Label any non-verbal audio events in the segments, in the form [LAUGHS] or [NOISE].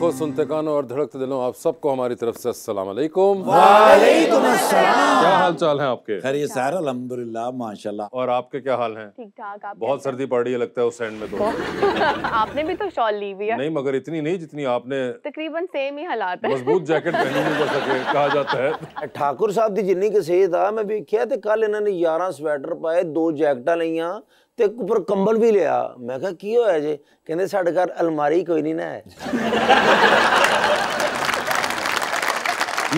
आंखों सुनते कानों और धड़कते दिलों आप सबको हमारी तरफ से अस्सलाम वालेकुम वालेकुम अस्सलाम क्या हाल चाल है आपके खैर ये सर अल्हम्दुलिल्लाह माशाल्लाह और आपके क्या हाल है ठीक ठाक आप बहुत सर्दी पड़ रही है लगता है उस एंड में तो [LAUGHS] आपने भी तो शॉल ली हुई है नहीं मगर इतनी नहीं जितनी आपने तकरीबन सेम ही हालात है मजबूत जैकेट पहनी हुई जैसा सके कहा जाता है ठाकुर साहब की जिन्नी के सही था मैं देखा तो कल इन्होंने 11 स्वेटर पाए दो जैकेटा लिया ਤੇ ਉੱਪਰ ਕੰਬਲ ਵੀ ਲਿਆ ਮੈਂ ਕਿਹਾ ਕੀ ਹੋਇਆ ਜੇ ਕਹਿੰਦੇ ਸਾਡੇ ਘਰ ਅਲਮਾਰੀ ਕੋਈ ਨਹੀਂ ਨਾ ਹੈ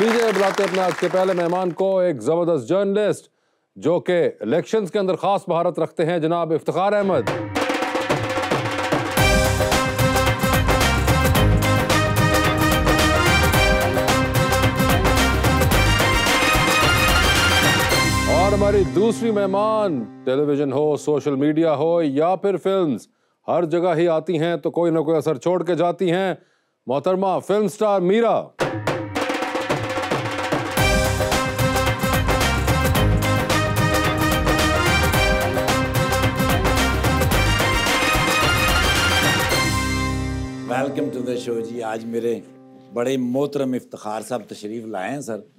लीजिए बुलाते अपने आज के पहले मेहमान को एक जबरदस्त जर्नलिस्ट जो कि इलेक्शंस के अंदर खास महारत रखते हैं जनाब इफ्तार अहमद हमारी दूसरी मेहमान टेलीविजन हो सोशल मीडिया हो या फिर फिल्म्स हर जगह ही आती हैं तो कोई ना कोई असर छोड़ के जाती हैं मोहतरमा film star Meera welcome to the show जी आज मेरे बड़े मोहतरम इफ्तार साहब तशरीफ लाए हैं सर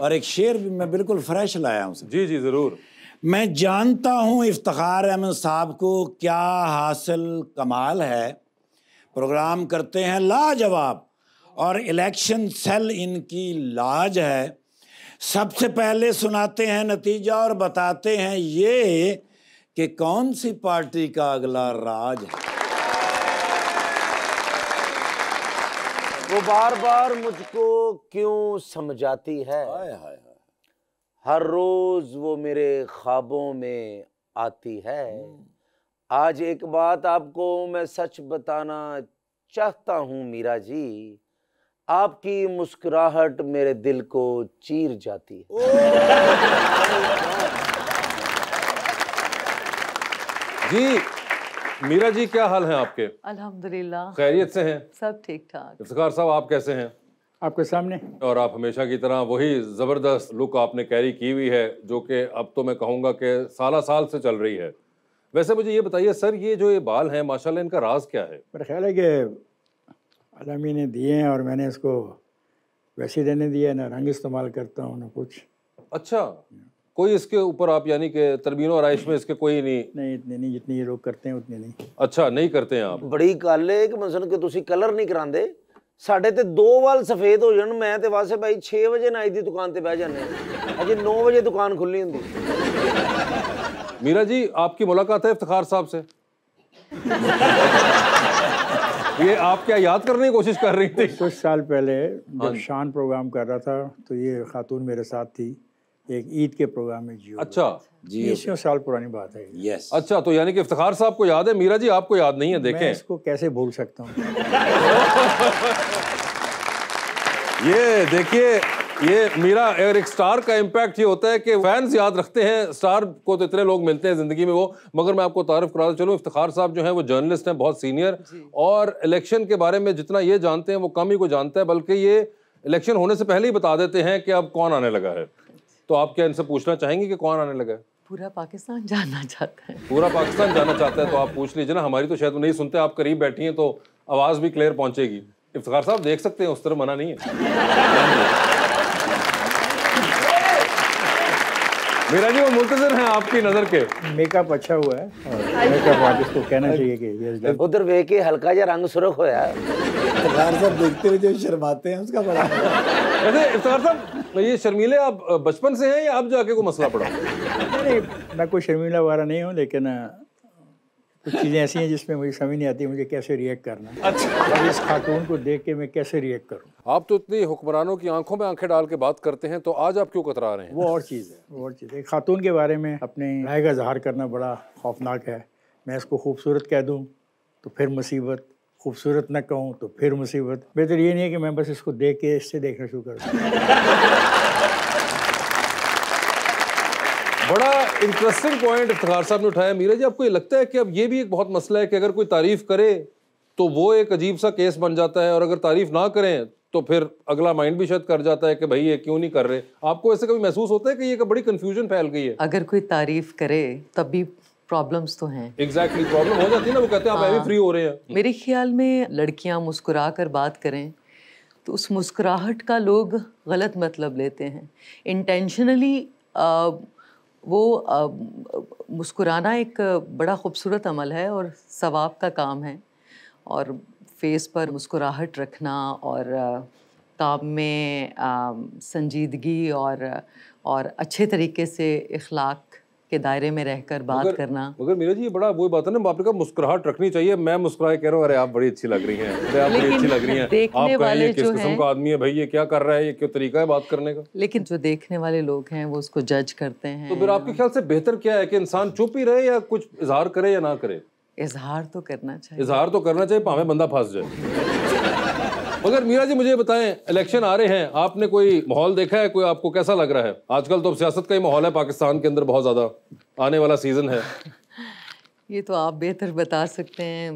और एक शेर भी मैं बिल्कुल फ्रेश लाया हूँ जी जी ज़रूर मैं जानता हूँ इफ्तार अहमद साहब को क्या हासिल कमाल है प्रोग्राम करते हैं लाजवाब और इलेक्शन सेल इनकी लाज है सबसे पहले सुनाते हैं नतीजा और बताते हैं ये कि कौन सी पार्टी का अगला राज है वो बार बार मुझको क्यों समझाती है हाय हाय हर रोज वो मेरे ख्वाबों में आती है हम्म। आज एक बात आपको मैं सच बताना चाहता हूँ मीरा जी आपकी मुस्कुराहट मेरे दिल को चीर जाती है [LAUGHS] जी मीरा जी क्या हाल है आपके अल्हम्दुलिल्लाह खैरियत से हैं सब ठीक ठाक इफ्तार साहब आप कैसे हैं आपके सामने और आप हमेशा की तरह वही ज़बरदस्त लुक आपने कैरी की हुई है जो कि अब तो मैं कहूँगा कि साला साल से चल रही है वैसे मुझे ये बताइए सर ये जो ये बाल हैं माशाल्लाह इनका राज क्या है मेरा ख्याल है कि अलमी ने दिए हैं और मैंने इसको वैसे देने दिया ना रंग इस्तेमाल करता हूँ ना कुछ अच्छा कोई इसके ऊपर आप यानी कि तरबीन और आयश में इसके कोई नहीं नहीं इतने नहीं जितने ये लोग करते हैं उतने नहीं अच्छा नहीं करते हैं आप बड़ी गल है कि ਮਸਲਨ के ਤੁਸੀਂ कलर नहीं ਕਰਾਉਂਦੇ साढ़े ਤੇ दो वाल सफेद हो ਜਾਣ मैं ਤੇ ਵਾਸੇ भाई 6 बजे ਨਾਈ ਦੀ दुकान ਤੇ ਬਹਿ जाने ਹਾਂ। 9 ਵਜੇ ਦੁਕਾਨ ਖੁੱਲੀ मीरा जी आपकी मुलाकात है इफ्तार साहब से [LAUGHS] ये आप क्या याद करने की कोशिश कर रही थी कुछ साल पहले जब हाँ शान प्रोग्राम कर रहा था तो ये खातून मेरे साथ थी एक ईद के प्रोग्राम में अच्छा। जी अच्छा बीसों साल पुरानी बात है यस अच्छा तो यानी कि इफ्तार साहब को याद है मीरा जी आपको याद नहीं है देखें मैं इसको कैसे भूल सकता हूँ [LAUGHS] ये देखिए ये मीरा अगर एक स्टार का इम्पैक्ट ये होता है कि फैंस याद रखते हैं स्टार को तो इतने लोग मिलते हैं ज़िंदगी में वो मगर मैं आपको तारफ़ कराता चलूँ इफ्तार साहब जो हैं वो जर्नलिस्ट हैं बहुत सीनियर और इलेक्शन के बारे में जितना ये जानते हैं वो कम ही को जानता है बल्कि ये इलेक्शन होने से पहले ही बता देते हैं कि अब कौन आने लगा है तो आप क्या इनसे पूछना चाहेंगे कि कौन आने लगा है पूरा पाकिस्तान जानना चाहता है पूरा पाकिस्तान जानना चाहता है तो आप पूछ लीजिए ना हमारी तो शायद नहीं सुनते आप करीब बैठी हैं तो आवाज़ भी क्लियर पहुंचेगी इफ्तार साहब देख सकते हैं उस तरह मना नहीं है मेरा जी वो मुंतजर हैं आपकी नजर के मेकअप अच्छा हुआ है मेकअप आप इसको कहना चाहिए कि तो उधर वे के हल्का या रंग सुरख होया इफ्तार साहब देखते हुए जो शर्माते हैं उसका बड़ा वैसे इफ्तार साहब ये शर्मीले आप बचपन से हैं या अब जाके को मसला पड़ा नहीं मैं कोई शर्मीला वगैरह नहीं हूँ लेकिन कुछ चीज़ें ऐसी हैं जिसमें मुझे समझ नहीं आती मुझे कैसे रिएक्ट करना अच्छा इस खातून को देख के मैं कैसे रिएक्ट करूँ आप तो इतनी हुक्मरानों की आंखों में आंखें डाल के बात करते हैं तो आज आप क्यों कतरा रहे हैं वो और चीज़ है वो और चीज़ है खातून के बारे में अपने राय का इजहार करना बड़ा खौफनाक है मैं इसको खूबसूरत कह दूँ तो फिर मुसीबत खूबसूरत न कहूँ तो फिर मुसीबत बेहतर ये नहीं है कि मैं बस इसको देख के इससे देखना शुरू कर बड़ा इंटरेस्टिंग पॉइंट इफ्तार साहब ने उठाया मीरा जी आपको ये लगता है कि अब ये भी एक बहुत मसला है कि अगर कोई तारीफ करे तो वो एक अजीब सा केस बन जाता है और अगर तारीफ ना करें तो फिर अगला माइंड भी शायद कर जाता है कि भाई ये क्यों नहीं कर रहे आपको ऐसे कभी महसूस होता है कि ये बड़ी कंफ्यूजन फैल गई है अगर कोई तारीफ करे तभी प्रॉब्लम्स तो हैं एग्जैक्टली प्रॉब्लम हो जाती है ना वो कहते हैं आप फ्री हाँ। हो रहे हैं मेरे ख्याल में लड़कियां मुस्कुरा कर बात करें तो उस मुस्कुराहट का लोग गलत मतलब लेते हैं इंटेंशनली वो मुस्कुराना एक बड़ा खूबसूरत अमल है और सवाब का काम है और फेस पर मुस्कुराहट रखना और काम में संजीदगी और और अच्छे तरीके से इखलाक के दायरे में रहकर बात मगर, करना मगर मेरा जी ये बड़ा वो बात है ना आपने कहा मुस्कुराहट रखनी चाहिए मैं मुस्कुराए कह रहा हूँ अरे आप बड़ी अच्छी लग रही हैं आप बड़ी अच्छी लग रही हैं आप वाले किस किस्म का आदमी है भाई ये क्या कर रहा है ये क्यों तरीका है बात करने का लेकिन जो देखने वाले लोग हैं वो उसको जज करते हैं तो फिर आपके ख्याल से बेहतर क्या है कि इंसान चुप ही रहे या कुछ इजहार करे या ना करे इजहार तो करना चाहिए इजहार तो करना चाहिए भावे बंदा फंस जाए मगर मीरा जी मुझे बताएं इलेक्शन आ रहे हैं आपने कोई माहौल देखा है कोई आपको कैसा लग रहा है आजकल तो अब सियासत का ही माहौल है पाकिस्तान के अंदर बहुत ज़्यादा आने वाला सीजन है [LAUGHS] ये तो आप बेहतर बता सकते हैं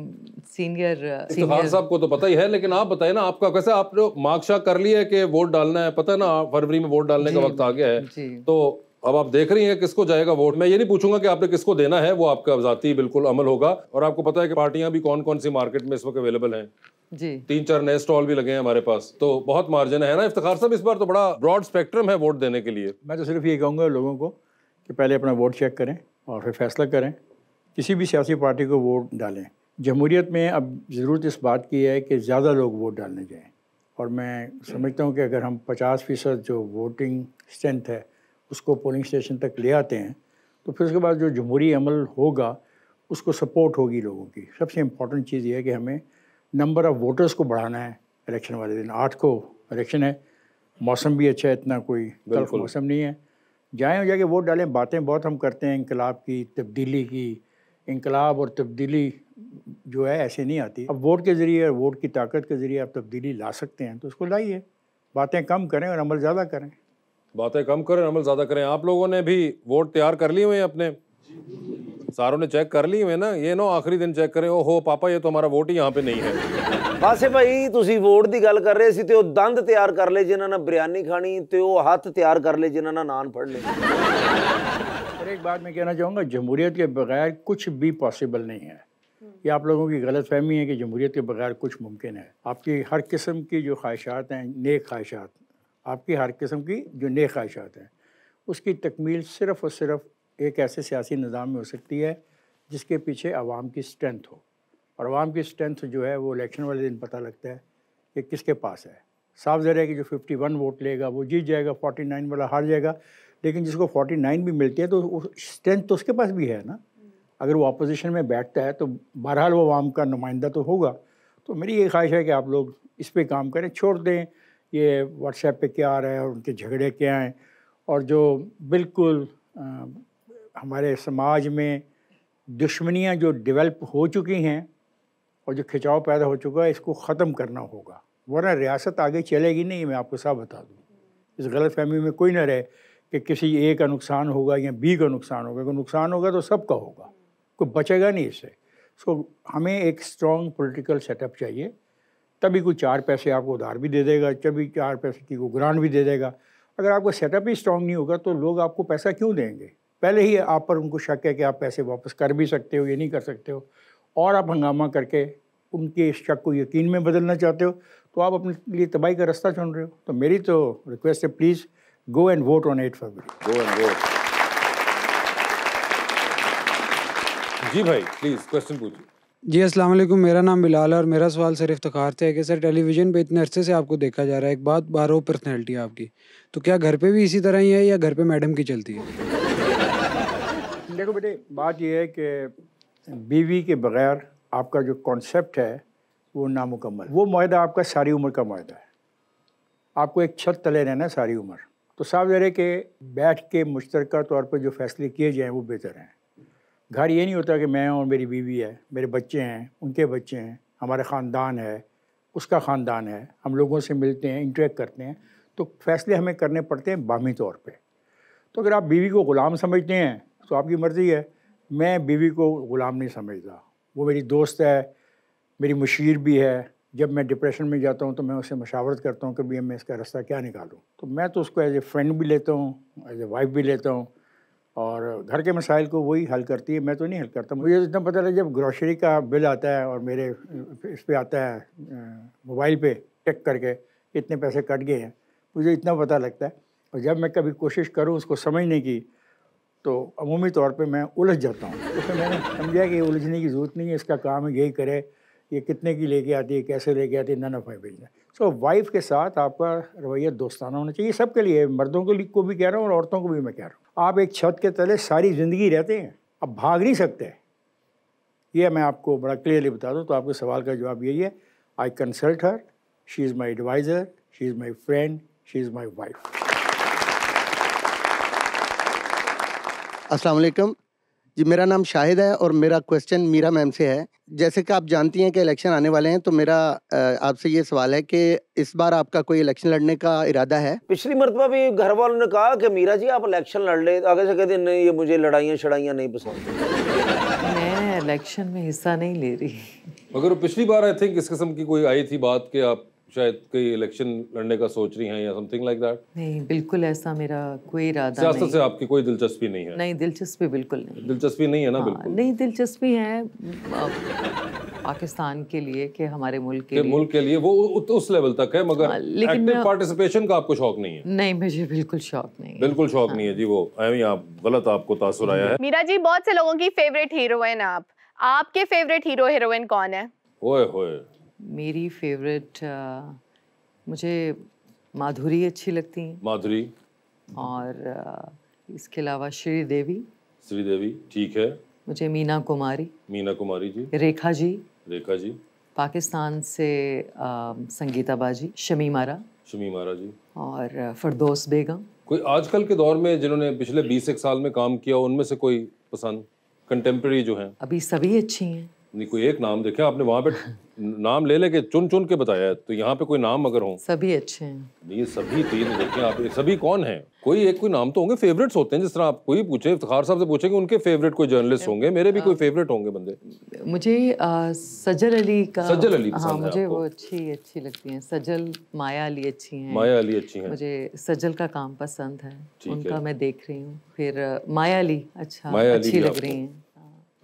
सीनियर सीनियर साहब को तो पता ही है लेकिन आप बताए ना आपका कैसे आपने मार्क शाह कर लिया है कि वोट डालना है पता है ना फरवरी में वोट डालने का वक्त आ गया है तो अब आप देख रही हैं किसको जाएगा वोट मैं ये नहीं पूछूंगा कि आपने किसको देना है वो आपका जाती बिल्कुल अमल होगा और आपको पता है कि पार्टियां भी कौन कौन सी मार्केट में इस वक्त अवेलेबल हैं जी तीन चार नए स्टॉल भी लगे हैं हमारे पास तो बहुत मार्जिन है ना इफ्तार साहब इस बार तो बड़ा ब्रॉड स्पेक्ट्रम है वोट देने के लिए मैं तो सिर्फ ये कहूँगा लोगों को कि पहले अपना वोट चेक करें और फिर फैसला करें किसी भी सियासी पार्टी को वोट डालें जमहूरीत में अब ज़रूरत इस बात की है कि ज़्यादा लोग वोट डालने जाएँ और मैं समझता हूँ कि अगर हम पचास फ़ीसद जो वोटिंग स्ट्रेंथ है उसको पोलिंग स्टेशन तक ले आते हैं तो फिर उसके बाद जो जमहूरी अमल होगा उसको सपोर्ट होगी लोगों की सबसे इम्पोर्टेंट चीज़ ये है कि हमें नंबर ऑफ़ वोटर्स को बढ़ाना है इलेक्शन वाले दिन आठ को इलेक्शन है मौसम भी अच्छा है इतना कोई गलत मौसम नहीं है जाएँ जाके वोट डालें बातें बहुत हम करते हैं इनकलाब की तब्दीली की इनकलाब और तब्दीली जो है ऐसे नहीं आती अब वोट के ज़रिए वोट की ताकत के ज़रिए आप तब्दीली ला सकते हैं तो उसको लाइए बातें कम करें और अमल ज़्यादा करें बातें कम करें अमल ज़्यादा करें आप लोगों ने भी वोट तैयार कर लिए हुए हैं अपने सारों ने चेक कर लिए हुए ना ये ना आखिरी दिन चेक करें ओ हो पापा ये ਵੋਟ तो वोट ही यहाँ पे नहीं है ਭਾਈ भाई ਵੋਟ ਦੀ ਗੱਲ ਕਰ ਰਹੇ ਸੀ ਤੇ ਉਹ ਦੰਦ ਤਿਆਰ ਕਰ ਲਏ ਜਿਨ੍ਹਾਂ ਨੇ ਬਿਰਿਆਨੀ ਖਾਣੀ ਤੇ तैयार कर ले जिन्होंने नान फड़ ਨੇ और एक बात मैं कहना चाहूँगा जमहूरियत के बगैर कुछ भी पॉसिबल नहीं है ये आप लोगों की गलत फहमी है कि जमहूरियत के बगैर कुछ मुमकिन है आपकी हर किस्म की जो ख्वाहिशात हैं नेक ख्वाहिशात आपकी हर किस्म की जो नए ख्वाहिशात हैं उसकी तकमील सिर्फ और सिर्फ एक ऐसे सियासी निज़ाम में हो सकती है जिसके पीछे आवाम की स्ट्रेंथ हो और आवाम की स्ट्रेंथ जो है वो इलेक्शन वाले दिन पता लगता है कि किसके पास है साफ जर है कि जो 51 वोट लेगा वो जीत जाएगा 49 वाला हार जाएगा लेकिन जिसको 49 भी मिलती है तो स्ट्रेंथ तो उसके पास भी है ना अगर वो अपोजिशन में बैठता है तो बहरहाल वो आवाम का नुमाइंदा तो होगा तो मेरी ये ख्वाहिश है कि आप लोग इस पर काम करें छोड़ दें ये व्हाट्सएप पे क्या आ रहा है और उनके झगड़े क्या हैं और जो बिल्कुल आ, हमारे समाज में दुश्मनियां जो डेवलप हो चुकी हैं और जो खिंचाव पैदा हो चुका है इसको ख़त्म करना होगा वरना रियासत आगे चलेगी नहीं मैं आपको साफ बता दूँ इस गलत फहमी में कोई ना रहे कि किसी ए का नुकसान होगा या बी का नुकसान होगा अगर नुकसान होगा तो सबका होगा कोई बचेगा नहीं इससे सो so, हमें एक स्ट्रॉन्ग पोलिटिकल सेटअप चाहिए तभी कोई चार पैसे आपको उधार भी दे देगा तभी चार पैसे की को ग्रांट भी दे देगा अगर आपका सेटअप ही स्ट्रांग नहीं होगा तो लोग आपको पैसा क्यों देंगे पहले ही आप पर उनको शक है कि आप पैसे वापस कर भी सकते हो या नहीं कर सकते हो और आप हंगामा करके उनके इस शक को यकीन में बदलना चाहते हो तो आप अपने लिए तबाही का रास्ता चुन रहे हो तो मेरी तो रिक्वेस्ट है please go and vote on eight February go and vote जी भाई प्लीज़ क्वेश्चन पूछिए जी अस्सलाम वालेकुम मेरा नाम बिलाल है और मेरा सवाल सर इफ्तार से है कि सर टेलीविज़न पे इतने अरसे से आपको देखा जा रहा है एक बात बारो पर्सनैलिटी है आपकी तो क्या घर पे भी इसी तरह ही है या घर पे मैडम की चलती है देखो बेटे बात यह है कि बीवी के बगैर आपका जो कॉन्सेप्ट है वो नामुकम्मल वो माहदा आपका सारी उम्र का माह है आपको एक छत तले रहना सारी उम्र तो साफ जहर है कि बैठ के मुश्तरक तौर पर जो फैसले किए जाएँ वो बेहतर हैं घर ये नहीं होता कि मैं और मेरी बीवी है मेरे बच्चे हैं उनके बच्चे हैं हमारे ख़ानदान है उसका ख़ानदान है हम लोगों से मिलते हैं इंटरेक्ट करते हैं तो फैसले हमें करने पड़ते हैं बामी तौर पे तो अगर आप बीवी को ग़ुलाम समझते हैं तो आपकी मर्ज़ी है मैं बीवी को ग़ुलाम नहीं समझता वो मेरी दोस्त है मेरी मशीर भी है जब मैं डिप्रेशन में जाता हूँ तो मैं उससे मशावरत करता हूँ कि भैया मैं इसका रास्ता क्या निकालूँ तो मैं तो उसको एज ए फ्रेंड भी लेता हूँ एज ए वाइफ भी लेता हूँ और घर के मसाइल को वही हल करती है मैं तो नहीं हल करता मुझे इतना पता लगा जब ग्रॉसरी का बिल आता है और मेरे इस पर आता है मोबाइल पे चेक करके इतने पैसे कट गए हैं मुझे इतना पता लगता है और जब मैं कभी कोशिश करूँ उसको समझने की तो अमूमी तौर पे मैं उलझ जाता हूँ उसमें मैंने समझा कि उलझने की ज़रूरत नहीं है इसका काम यही करे ये कितने की लेके आती है कैसे लेके आती है none of my business so wife के साथ आपका रवैया दोस्ताना होना चाहिए सबके लिए मर्दों के लिए को भी कह रहा हूँ और औरतों को भी मैं कह रहा हूँ आप एक छत के तले सारी ज़िंदगी रहते हैं आप भाग नहीं सकते ये मैं आपको बड़ा क्लियरली बता दूँ तो आपके सवाल का जवाब यही है I consult her she is my advisor she is my friend she is my wife असलकम जी मेरा नाम शाहिद है और मेरा क्वेश्चन मीरा मैम से है जैसे कि आप जानती हैं कि इलेक्शन आने वाले हैं तो मेरा आपसे ये सवाल है कि इस बार आपका कोई इलेक्शन लड़ने का इरादा है पिछली मरतबा भी घर वालों ने कहा कि मीरा जी आप इलेक्शन लड़ ले तो आगे से कहते नहीं ये मुझे लड़ाइयाँ शड़ाइयाँ नहीं पसंद मैं इलेक्शन में हिस्सा नहीं ले रही मगर पिछली बार आई थिंक इस किस्म की कोई आई थी बात कि आप शायद कई इलेक्शन लड़ने का सोच रही हैं या समथिंग लाइक दैट नहीं बिल्कुल ऐसा मेरा कोई इरादा नहीं सियासत से आपकी कोई दिलचस्पी नहीं है नहीं दिलचस्पी बिल्कुल नहीं दिलचस्पी नहीं है ना हाँ, बिल्कुल नहीं दिलचस्पी है पाकिस्तान के लिए कि हमारे मुल्क के, के लिए। मुल्क के लिए वो उस लेवल तक है मगर एक्टिव हाँ, पार्टिसिपेशन का आपको शौक नहीं है नहीं मुझे बिल्कुल शौक नहीं बिल्कुल शौक हाँ। नहीं है जी वो आप गलत आपको तासुर आया है मीरा जी बहुत से लोगों की फेवरेट हीरोइन आप आपके फेवरेट हीरो हीरोइन कौन है ओए होए मेरी फेवरेट uh, मुझे माधुरी अच्छी लगती हैं माधुरी और uh, इसके अलावा श्री देवी श्री देवी ठीक है मुझे मीना कुमारी मीना कुमारी जी रेखा जी रेखा जी पाकिस्तान से um, संगीता बाजी शमी मारा शमी मारा जी और uh, फरदोस बेगम कोई आजकल के दौर में जिन्होंने पिछले बीस एक साल में काम किया उनमें से कोई पसंद कंटेम्प्रेरी जो है अभी सभी अच्छी हैं नहीं कोई एक नाम देखे आपने वहाँ पे नाम ले लेके चुन चुन के बताया तो यहाँ पे कोई नाम अगर हो सभी अच्छे हैं ये सभी तीन देखिए आप सभी कौन हैं कोई एक कोई नाम तो होंगे फेवरेट्स होते हैं जिस तरह आप कोई पूछे इफ्तार साहब से पूछे कि उनके फेवरेट कोई जर्नलिस्ट होंगे मेरे भी आ, कोई फेवरेट होंगे बंदे मुझे आ, सजल अली का सजल अली हाँ मुझे वो अच्छी अच्छी लगती हैं सजल माया अली अच्छी हैं माया अली अच्छी हैं मुझे सजल का काम पसंद है उनका मैं देख रही हूँ फिर माया अली अच्छा अच्छी लग रही है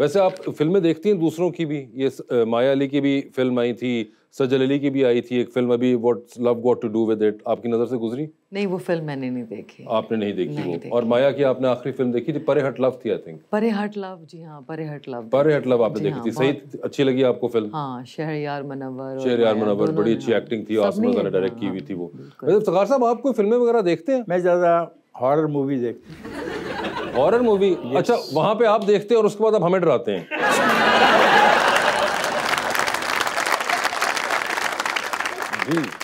वैसे आप फिल्में देखती हैं दूसरों की भी ये माया अली की भी फिल्म आई थी सजल अली की भी आई थी एक फिल्म अभी what love got to do with it आपकी नज़र से गुजरी नहीं वो फिल्म मैंने नहीं देखी आपने नहीं देखी नहीं वो देखी। और माया की आपने आखिरी फिल्म देखी थी परे हट लव थी आई थिंक परे हट लव जी हाँ परे हट लव परे हट लव आपने देखी हाँ, थी सही अच्छी लगी आपको फिल्म हाँ, शहर यार मनवर शहर बड़ी अच्छी एक्टिंग थी आसमा हाँ, डायरेक्ट की हुई थी वो सकार साहब आप कोई फिल्में वगैरह देखते हैं मैं ज़्यादा हॉरर मूवी देखती हॉरर मूवी अच्छा वहां पे आप देखते हैं और उसके बाद आप हमें डराते हैं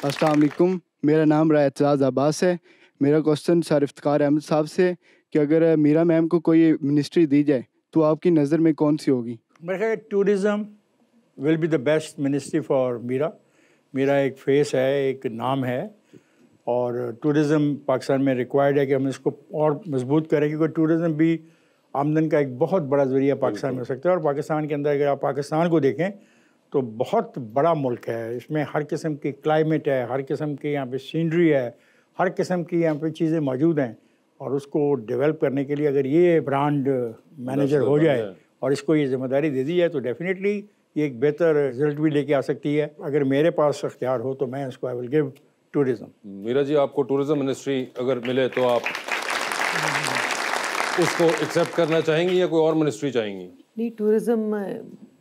अस्सलाम मेरा नाम रायतराज अब्बास है मेरा क्वेश्चन सर इफ्तार अहमद साहब से कि अगर मीरा मैम को कोई मिनिस्ट्री दी जाए तो आपकी नज़र में कौन सी होगी मेरे ख्याल will be the best ministry for Meera मेरा एक फेस है एक नाम है और टूरिज़्म पाकिस्तान में रिक्वायर्ड है कि हम इसको और मजबूत करें क्योंकि टूरिज़्म भी आमदन का एक बहुत बड़ा ज़रिया पाकिस्तान में हो सकता है और पाकिस्तान के अंदर अगर आप पाकिस्तान को देखें तो बहुत बड़ा मुल्क है इसमें हर किस्म की क्लाइमेट है हर किस्म की यहाँ पे सीनरी है हर किस्म की यहाँ पे चीज़ें मौजूद हैं और उसको डेवलप करने के लिए अगर ये ब्रांड मैनेजर हो जाए और इसको ये जिम्मेदारी दे दी जाए तो डेफिनेटली ये एक बेहतर रिजल्ट भी लेके आ सकती है अगर मेरे पास अख्तियार हो तो मैं इसको I will give tourism Meera ji आपको टूरिज्म मिनिस्ट्री अगर मिले तो आप उसको एक्सेप्ट करना चाहेंगी या कोई और मिनिस्ट्री चाहेंगी नहीं टूरिज्म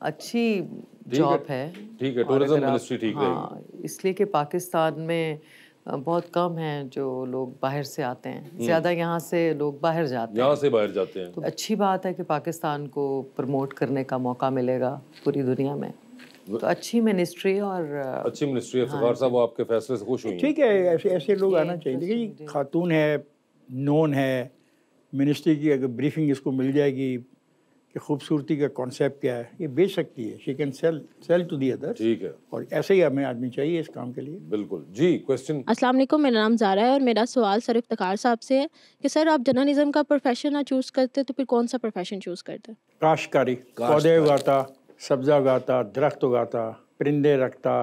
अच्छी जॉब है ठीक है टूरिज्म मिनिस्ट्री ठीक है हाँ, इसलिए कि पाकिस्तान में बहुत कम है जो लोग बाहर से आते हैं हम्म। ज़्यादा यहाँ से लोग बाहर जाते हैं यहाँ से बाहर जाते हैं तो अच्छी बात है कि पाकिस्तान को प्रमोट करने का मौका मिलेगा पूरी दुनिया में तो अच्छी मिनिस्ट्री और uh, अच्छी मिनिस्ट्री है हाँ फ़खार साहब वो आपके फैसले से खुश हुई ठीक है ऐसे ऐसे लोग आना चाहिए देखिए खातून है नोन है मिनिस्ट्री की अगर ब्रीफिंग इसको मिल जाएगी कि खूबसूरती का कॉन्सेप्ट क्या है ये बेच सकती है she can sell sell to the other ठीक है और ऐसे ही हमें आदमी चाहिए इस काम के लिए बिल्कुल जी क्वेश्चन अस्सलाम वालेकुम मेरा नाम जारा है और मेरा सवाल सर इफ्तार साहब से है कि सर आप जर्नलिज्म का प्रोफेशन ना चूज़ करते तो फिर कौन सा प्रोफेशन चूज़ करते काश्तकारी पौधे उगाता सब्ज़ा उगाता दरख्त उगाता परिंदे रखता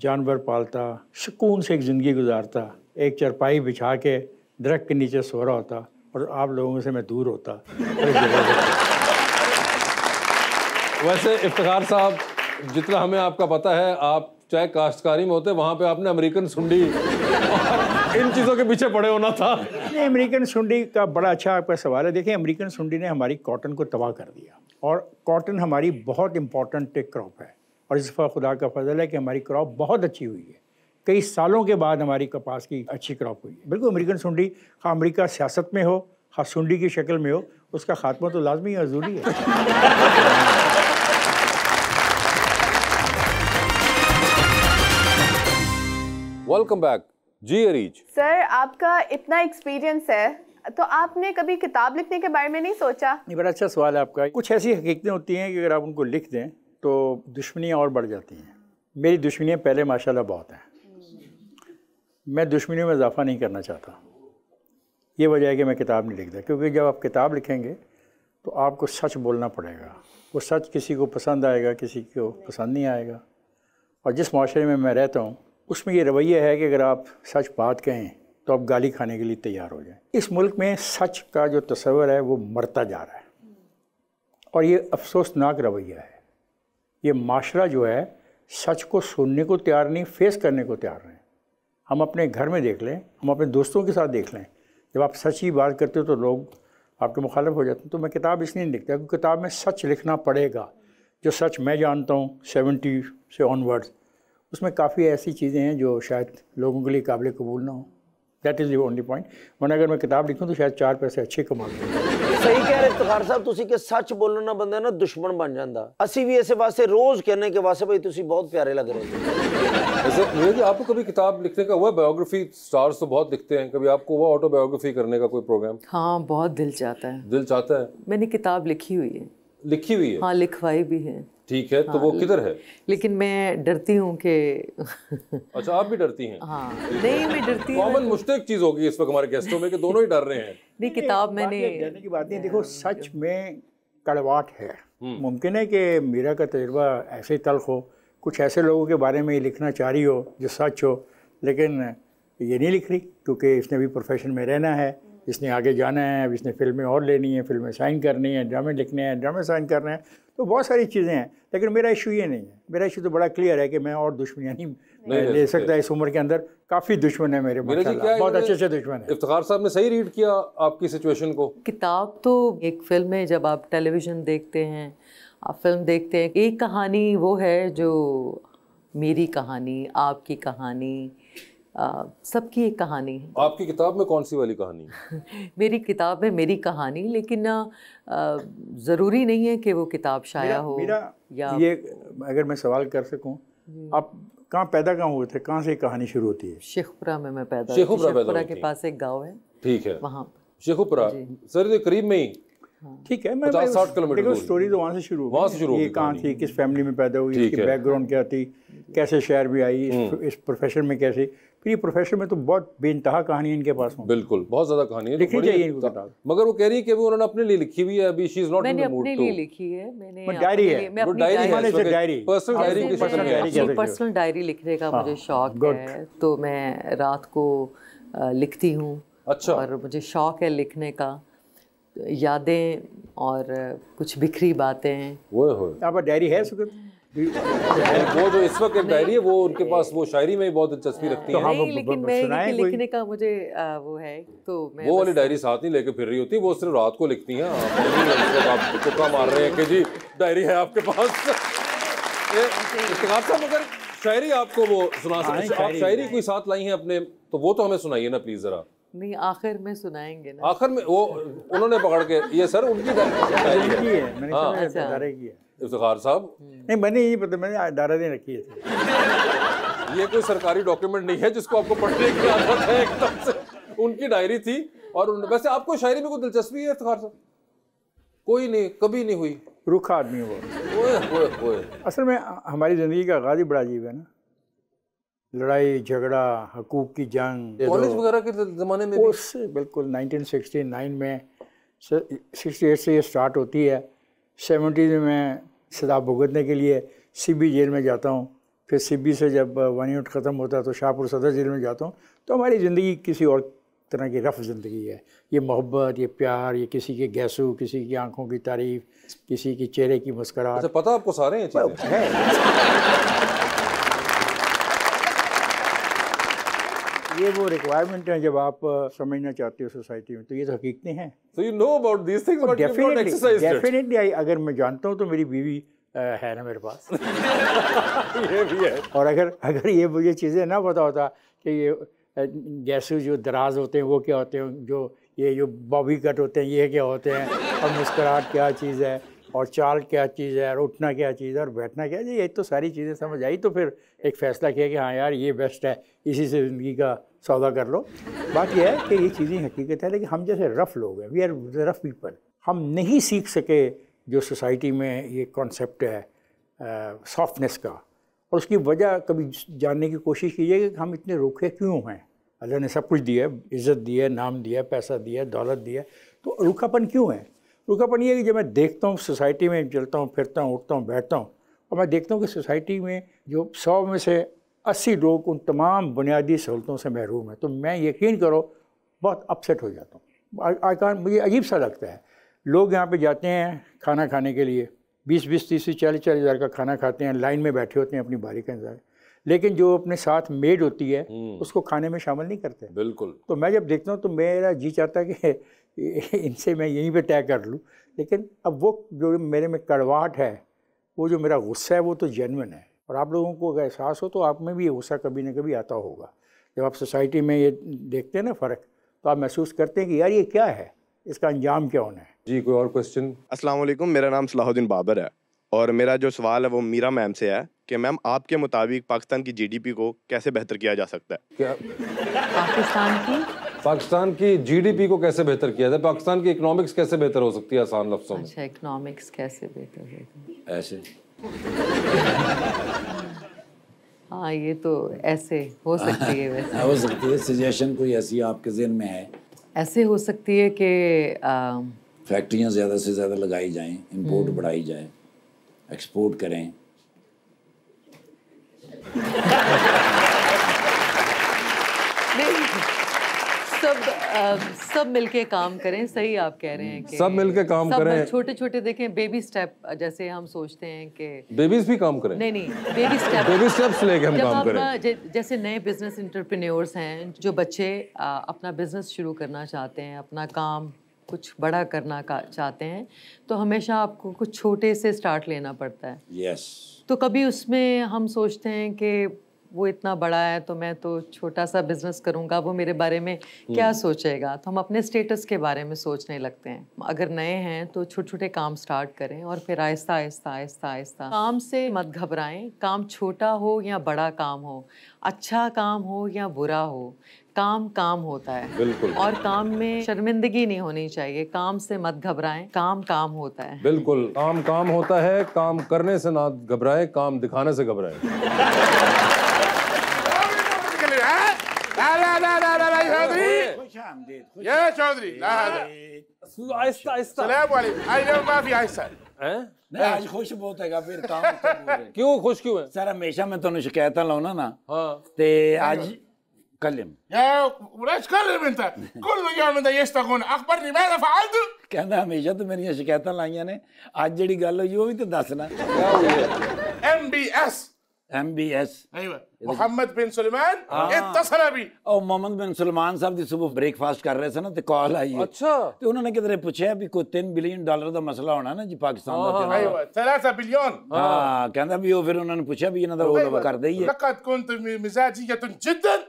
जानवर पालता सुकून से एक ज़िंदगी गुजारता एक चरपाई बिछा के दरख्त के नीचे सो रहा होता और आप लोगों से मैं दूर होता वैसे इफ्तार साहब जितना हमें आपका पता है आप चाहे काश्तकारी में होते वहाँ पे आपने अमेरिकन सुंडी इन चीज़ों के पीछे पड़े होना था नहीं अमेरिकन सुंडी का बड़ा अच्छा आपका सवाल है देखिए अमेरिकन सुंडी ने हमारी कॉटन को तबाह कर दिया और कॉटन हमारी बहुत इम्पॉर्टेंट एक क्रॉप है और इस पर खुदा का फजल है कि हमारी क्रॉप बहुत अच्छी हुई है कई सालों के बाद हमारी कपास की अच्छी क्रॉप हुई है बिल्कुल अमेरिकन सुंडी हाँ अमरीका सियासत में हो हाँ सुंडी की शक्ल में हो उसका खात्मा तो लाजमी और ज़रूरी है वेलकम बैक जी अरीज सर आपका इतना एक्सपीरियंस है तो आपने कभी किताब लिखने के बारे में नहीं सोचा ये बड़ा अच्छा सवाल है आपका कुछ ऐसी हकीकतें होती हैं कि अगर आप उनको लिख दें तो दुश्मनियाँ और बढ़ जाती हैं मेरी दुश्मनियाँ पहले माशाल्लाह बहुत हैं मैं दुश्मनियों में इजाफा नहीं करना चाहता ये वजह है कि मैं किताब नहीं लिखता क्योंकि जब आप किताब लिखेंगे तो आपको सच बोलना पड़ेगा वो सच किसी को पसंद आएगा किसी को पसंद नहीं आएगा और जिस माशरे में मैं रहता हूँ उसमें ये रवैया है कि अगर आप सच बात कहें तो आप गाली खाने के लिए तैयार हो जाएं इस मुल्क में सच का जो तस्वर है वो मरता जा रहा है और ये अफसोसनाक रवैया है ये माशरा जो है सच को सुनने को तैयार नहीं फेस करने को तैयार नहीं हम अपने घर में देख लें हम अपने दोस्तों के साथ देख लें जब आप सच ही बात करते हो तो लोग आपके मुखालफ हो जाते हैं तो मैं किताब इसलिए नहीं लिखता क्योंकि किताब में सच लिखना पड़ेगा जो सच मैं जानता हूँ सेवेंटी से ऑनवर्ड्स उसमें काफ़ी ऐसी चीज़ें हैं जो शायद लोगों के लिए काबिल कबूल ना हों that is your only point वरना अगर मैं किताब लिखूँ तो शायद चार पैसे अच्छे कमा ਸਹੀ ਕਹਿ ਰਹੇ ਤਖਾਰ ਸਾਹਿਬ ਤੁਸੀਂ ਕਿ ਸੱਚ ਬੋਲਣ ਨਾਲ ਬੰਦਾ ਨਾ ਦੁਸ਼ਮਣ ਬਣ ਜਾਂਦਾ ਅਸੀਂ ਵੀ ਇਸੇ ਵਾਸਤੇ ਰੋਜ਼ ਕਹਿੰਨੇ ਕਿ ਵਾਸੇ ਭਾਈ ਤੁਸੀਂ ਬਹੁਤ ਪਿਆਰੇ ਲੱਗ ਰਹੇ ਹੋ ऐसे मुझे आपको कभी किताब लिखने का हुआ बायोग्राफी स्टार्स तो बहुत लिखते हैं कभी आपको हुआ ऑटोबायोग्राफी करने का कोई प्रोग्राम हाँ बहुत दिल चाहता है दिल चाहता है मैंने किताब लिखी हुई है लिखी हुई है हाँ लिखवाई भी है ठीक है तो हाँ, वो किधर है लेकिन मैं डरती हूँ कि अच्छा आप भी डरती हैं हाँ नहीं मैं डरती हूँ मुश्तक चीज़ होगी इस वक्त हमारे गेस्टों में कि दोनों ही डर रहे हैं नहीं किताब मैंने डरने की बात नहीं देखो सच में कड़वाट है हम्म। मुमकिन है कि मीरा का तजर्बा ऐसे ही तल्ख हो कुछ ऐसे लोगों के बारे में लिखना चाह रही हो जो सच हो लेकिन ये नहीं लिख रही क्योंकि इसने भी प्रोफेशन में रहना है इसने आगे जाना है अब इसने फिल्में और लेनी है फिल्में साइन करनी है ड्रामे लिखने हैं ड्रामे साइन करने हैं तो बहुत सारी चीज़ें हैं लेकिन मेरा इशू ये नहीं है मेरा इशू तो बड़ा क्लियर है कि मैं और दुश्मनियाँ नहीं, नहीं ले सकता इस उम्र के अंदर काफ़ी दुश्मन है मेरे बहुत अच्छे अच्छे दुश्मन है इफ्तार साहब ने सही रीड किया आपकी सिचुएशन को किताब तो एक फिल्म है जब आप टेलीविज़न देखते हैं आप फिल्म देखते हैं एक कहानी वो है जो मेरी कहानी आपकी कहानी सबकी एक कहानी है आपकी किताब में कौन सी वाली कहानी [LAUGHS] मेरी किताब में मेरी कहानी लेकिन ज़रूरी नहीं है कि वो किताब शाया मेरा, हो मेरा या ये अगर मैं सवाल कर सकूँ आप कहाँ पैदा कहाँ हुए थे कहाँ से कहानी शुरू होती है शेखपुरा में मैं पैदा शेखपुरा शेखपुरा के पास एक गाँव है ठीक है वहाँ शेखपुरा सर ये करीब में ही हाँ। ठीक है मैं साठ किलोमीटर स्टोरी तो वहाँ से शुरू वहाँ से शुरू ये कहाँ थी किस फैमिली में पैदा हुई इसकी बैकग्राउंड क्या थी कैसे शहर में आई इस प्रोफेशन हम्म। में कैसे फिर ये प्रोफेशन में तो बहुत बेनतहा कहानी इनके पास होंगी बिल्कुल बहुत ज्यादा कहानी है लिखी चाहिए इनको किताब मगर वो कह रही है कि वो उन्होंने अपने लिए लिखी हुई है अभी she is not in the mood to मैंने अपने लिए लिखी है मैंने डायरी है वो डायरी है मैंने डायरी पर्सनल डायरी की पर्सनल डायरी की पर्सनल डायरी लिखने का मुझे हाँ, शौक है तो मैं रात को लिखती हूँ अच्छा और मुझे शौक है लिखने का यादें और कुछ बिखरी बातें वो हो आप डायरी है सुगंध वो जो इस वक्त डायरी है वो उनके पास वो शायरी में बहुत दिलचस्पी हाँ। रखती तो है नहीं लेकिन मैं लिखने का मुझे वो है तो मैं वो वाली डायरी साथ नहीं लेके फिर रही होती वो सिर्फ रात को लिखती हैं आप तुक्का मार रहे हैं कि जी डायरी है आपके पास मगर शायरी आपको वो सुना हाँ, सकते आप शायरी कोई साथ लाई है अपने तो वो तो हमें सुनाइए ना प्लीज़ ज़रा नहीं आखिर में सुनाएंगे ना आखिर में वो उन्होंने पकड़ के ये सर उनकी डायरी है मैंने हाँ अच्छा इफ्तार साहब नहीं मैंने यही पता मैंने नहीं रखी है [LAUGHS] ये कोई सरकारी डॉक्यूमेंट नहीं है जिसको आपको पढ़ने की आदत है एकदम से उनकी डायरी थी और उन वैसे आपको शायरी में कोई दिलचस्पी है इफ्तार साहब कोई नहीं कभी नहीं हुई रुखा आदमी हुआ असल में हमारी ज़िंदगी का आगाज ही बड़ा अजीब है ना लड़ाई झगड़ा हकूक की जंग कॉलेज तो वगैरह के ज़माने में उस बिल्कुल 1969 में 68 से ये स्टार्ट होती है सेवेंटीज में सदा भुगतने के लिए सीबी जेल में जाता हूँ फिर सीबी से जब वन यूनिट ख़त्म होता है तो शाहपुर सदर जेल में जाता हूँ तो हमारी ज़िंदगी किसी और तरह की रफ़ ज़िंदगी है ये मोहब्बत ये प्यार ये किसी के गैसू किसी की आंखों की तारीफ किसी की चेहरे की मुस्कराहट अच्छा पता आपको सारे हैं ये वो रिक्वायरमेंट हैं जब आप समझना चाहते हो सोसाइटी में तो ये तो हकीकतें हैं So you know about these things, oh, but you've not exercised definitely, अगर मैं जानता हूँ तो मेरी बीवी है ना मेरे पास [LAUGHS] ये भी है और अगर अगर ये मुझे चीज़ें ना पता होता कि ये जैसे जो दराज होते हैं वो क्या होते हैं जो ये जो बॉबी कट होते हैं ये क्या होते हैं और मुस्कुराहट क्या चीज़ है और चाल क्या चीज़ है और उठना क्या चीज़ है और बैठना क्या चीज़ ये तो सारी चीज़ें समझ आई तो फिर एक फ़ैसला किया कि हाँ यार ये बेस्ट है इसी से ज़िंदगी का सौदा कर लो बात यह है कि ये चीज़ें हकीकत है लेकिन हम जैसे रफ़ लोग हैं वी आर रफ़ पीपल हम नहीं सीख सके जो सोसाइटी में ये कॉन्सेप्ट है सॉफ्टनेस का और उसकी वजह कभी जानने की कोशिश कीजिए कि हम इतने रूखे क्यों हैं अल्लाह ने सब कुछ दिया है इज़्ज़त दी है नाम दिया पैसा दिया दौलत दिया तो रूखापन क्यों है उसका अपन ये है कि जब मैं देखता हूँ सोसाइटी में चलता हूँ फिरता हूँ उठता हूँ बैठता हूँ और मैं देखता हूँ कि सोसाइटी में जो सौ में से अस्सी लोग उन तमाम बुनियादी सहूलतों से महरूम हैं तो मैं यकीन करो बहुत अपसेट हो जाता हूँ आई कान मुझे अजीब सा लगता है लोग यहाँ पर जाते हैं खाना खाने के लिए बीस बीस तीस तीस चालीस चालीस हज़ार का खाना खाते हैं लाइन में बैठे होते हैं अपनी बारी का इंतजार लेकिन जो अपने साथ मेड होती है हम्म। उसको खाने में शामिल नहीं करते बिल्कुल तो मैं जब देखता हूँ तो मेरा जी चाहता है कि [LAUGHS] इनसे मैं यहीं पे तय कर लूँ लेकिन अब वो जो मेरे में कड़वाहट है वो जो मेरा गुस्सा है वो तो जेनवन है और आप लोगों को अगर एहसास हो तो आप में भी ये गुस्सा कभी ना कभी आता होगा जब आप सोसाइटी में ये देखते हैं ना फ़र्क तो आप महसूस करते हैं कि यार ये क्या है इसका अंजाम क्या होना है जी कोई और क्वेश्चन असलम मेरा नाम सलाहुद्दीन बाबर है और मेरा जो सवाल है वो मीरा मैम से है कि मैम आपके मुताबिक पाकिस्तान की जीडीपी को कैसे बेहतर किया जा सकता है क्या पाकिस्तान की पाकिस्तान की जीडीपी को कैसे बेहतर किया जाए पाकिस्तान की इकोनॉमिक्स कैसे बेहतर हो सकती है आसान लफ्जों में अच्छा इकोनॉमिक्स कैसे बेहतर होगी ऐसे हाँ ये तो ऐसे हो सकती है वैसे हाँ, हो सकती है सजेशन कोई ऐसी आपके जहन में है ऐसे हो सकती है कि फैक्ट्रियाँ ज़्यादा से ज़्यादा लगाई जाएं इंपोर्ट हम्म। बढ़ाई जाए एक्सपोर्ट करें सब आ, सब मिलके काम करें सही आप कह रहे हैं कि सब मिलके काम सब करें छोटे छोटे देखें बेबी स्टेप जैसे हम सोचते हैं कि बेबीज भी काम करें नहीं नहीं बेबी स्टेप बेबी स्टेप्स लेके हम काम करें जैसे नए बिजनेस इंटरप्रेन्योर्स हैं जो बच्चे आ, अपना बिजनेस शुरू करना चाहते हैं अपना काम कुछ बड़ा करना चाहते हैं तो हमेशा आपको कुछ छोटे से स्टार्ट लेना पड़ता है यस yes. तो कभी उसमें हम सोचते हैं कि वो इतना बड़ा है तो मैं तो छोटा सा बिजनेस करूँगा वो मेरे बारे में हम्म। क्या सोचेगा तो हम अपने स्टेटस के बारे में सोचने लगते हैं अगर नए हैं तो छोटे छोटे काम स्टार्ट करें और फिर आहिस्ता आहिस्ता आहिस्ता आहिस्ता काम से मत घबराएं काम छोटा हो या बड़ा काम हो अच्छा काम हो या बुरा हो काम काम होता है बिल्कुल और काम में शर्मिंदगी नहीं होनी चाहिए काम से मत घबराएं काम काम होता है बिल्कुल काम काम होता है काम करने से ना घबराए काम दिखाने से घबराए [LAUGHS] يا شودري لا هذا आहिस्ता आहिस्ता सलाम वालेकुम आई नेवर माफी आहिस्ता हैं मैं आज खुश बहुत हैगा फिर ਤਾਂ ਕਿਉਂ ਖੁਸ਼ M B S Mohammed bin Suleman हाँ। इत्तसर अभी ओ मोहम्मद बिन सुलेमान साहब दी सुबह ब्रेकफास्ट कर रहे थे ना तो कॉल आई अच्छा तो उन्होंने किधर पूछे अभी को 3 बिलियन डॉलर का मसला होना ना जी पाकिस्तान हाँ, का हां भाई 3 बिलियन हां कहंदा भी वो फिर उन्होंने पूछा भी इनदा ओलो कर दई है लकत कुंत मिजाजियत जदन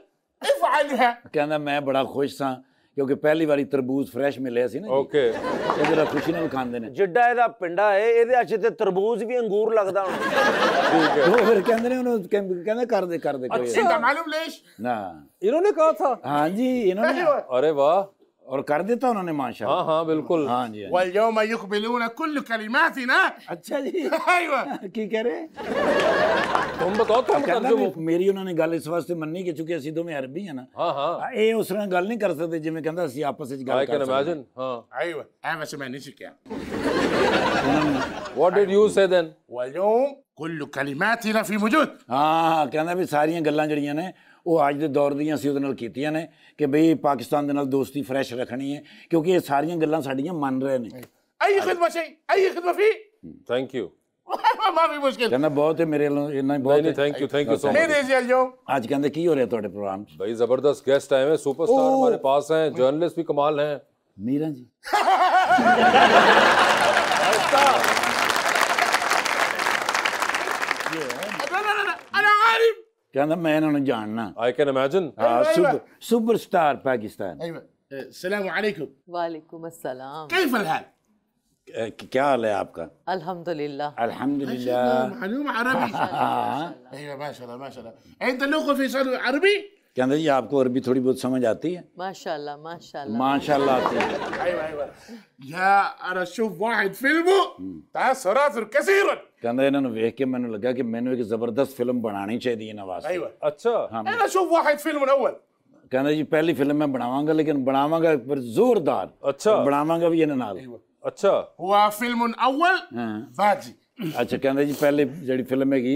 افعلها कहंदा मैं बड़ा खुश था ਕਿਉਂਕਿ ਪਹਿਲੀ ਵਾਰੀ ਤਰਬੂਜ ਫਰੈਸ਼ ਮਿਲਿਆ ਸੀ ਨਾ ਓਕੇ ਇਹਦੇ ਨਾਲ ਖੁਸ਼ੀ ਨਾਲ ਖਾਂਦੇ ਨੇ ਜਿੱਡਾ ਇਹਦਾ ਪਿੰਡਾ ਏ ਇਹਦੇ ਅੱਛੇ ਤੇ ਤਰਬੂਜ ਵੀ ਅੰਗੂਰ ਲੱਗਦਾ ਹੁਣ ਠੀਕ ਹੈ ਉਹ ਫਿਰ ਕਹਿੰਦੇ ਨੇ ਉਹਨੂੰ ਕਹਿੰਦੇ ਕਰ ਦੇ ਕਰ ਦੇ ਕੋਈ ਅੱਛਾ ਮਾਲੂਮ ਲੇਸ਼ ਨਾ ਇਹਨਾਂ ਨੇ ਕਹਾ ਥਾ ਹਾਂਜੀ ਇਹਨਾਂ ਨੇ ਅਰੇ ਵਾਹ और कर देता उन्होंने माशा हाँ हाँ बिल्कुल हाँ जी वल्यौम युकबिलून कुल कलिमातिना अच्छा जी की कह रहे तुम बताओ तुम तर्जुमो मेरी ਉਹਨਾਂ ਨੇ ਗੱਲ ਇਸ ਵਾਸਤੇ ਮੰਨੀ ਕਿ ਚੁੱਕੇ ਅਸੀਂ ਦੋਵੇਂ ਅਰਬੀ ਆ ਨਾ ਹਾਂ ਹਾਂ ਇਹ ਉਸ ਤਰ੍ਹਾਂ ਗੱਲ ਨਹੀਂ ਕਰ ਸਕਦੇ ਜਿਵੇਂ ਕਹਿੰਦਾ ਅਸੀਂ ਆਪਸ ਵਿੱਚ ਗੱਲ ਕਰ ਸਕਦੇ ਆਈ ਕੈਨ ਇਮੇਜਿਨ ਹਾਂ ਆਈ ਐ ਵੈਸੇ ਮੈਂ ਨਹੀਂ ਸਿੱਖਿਆ what did you say then ਵਲਯੌਮ ਕੁਲ ਕਲਿਮਾਤਿਨਾ ਫੀ ਮੌਜੂਦ ਹਾਂ ਕਹਿੰਦਾ ਵੀ ਸਾਰੀਆਂ ਗੱਲਾਂ ਜਿਹੜੀਆਂ ਨੇ ਉਹ ਅੱਜ ਦੇ ਦੌਰ ਦੀਆਂ ਅਸੀਂ ਉਹਦੇ ਨਾਲ ਕੀਤੀਆਂ ਨੇ ਕਿ ਬਈ ਪਾਕਿਸਤਾਨ ਦੇ ਨਾਲ ਦੋਸਤੀ ਫਰੈਸ਼ ਰੱਖਣੀ ਹੈ ਕਿਉਂਕਿ ਇਹ ਸਾਰੀਆਂ ਗੱਲਾਂ ਸਾਡੀਆਂ ਮੰਨ ਰਹੇ ਨੇ ਅਈ ਖਿਦਮਤ ਸ਼ਈ ਅਈ ਖਿਦਮਤ ਫੀ ਥੈਂਕ ਯੂ ਮਾਫੀ ਮੁਸ਼ਕਿਲ ਕਹਿੰਦਾ ਬਹੁਤ ਹੈ ਮੇਰੇ ਵੱਲੋਂ ਇੰਨਾ ਹੀ ਬਹੁਤ ਨਹੀਂ thank you thank you so much ਮੇਰੇ ਜੀ ਅਲਜੋ ਅੱਜ ਕਹਿੰਦੇ ਕੀ ਹੋ ਰਿਹਾ ਤੁਹਾਡੇ ਪ੍ਰੋਗਰਾਮ 'ਚ ਬਈ ਜ਼ਬਰਦਸਤ ਗੈਸਟ ਆਏ ਹੋਏ ਸੁਪਰਸਟਾਰ ਹਮਾਰੇ ਪਾਸ ਹੈ ਜਰਨਲਿਸਟ ਵੀ ਕਮਾਲ ਹੈ मीरा जी ਕਹਿੰਦਾ ਮੈਂ ਇਹਨਾਂ ਨੂੰ ਜਾਣਨਾ ਆਈ ਕੈਨ ਇਮੇਜਿਨ سوبر ستار باكستان ايوه السلام عليكم वालेकुम अस्सलाम كيف الحال؟ क्या हाल है आपका अल्हम्दुलिल्लाह अल्हम्दुलिल्लाह معلومة عربي ايوه ما شاء الله ما انت لغة فيصل عربي؟ कहते जी आपको अरबी थोड़ी बहुत समझ आती है माशाल्लाह माशाल्लाह माशाल्लाह हम्म। वेख के मैं लगा कि मैंने एक जबरदस्त फिल्म बनानी चाहिए अच्छा हाँ। जी पहली फिल्म मैं बनावांगा लेकिन बनावांगा पर जोरदार अच्छा बनावांगा भी नाल अच्छा हुआ फिल्म अव्वल हां अच्छा कहंदे जी पहले जड़ी फिल्म है की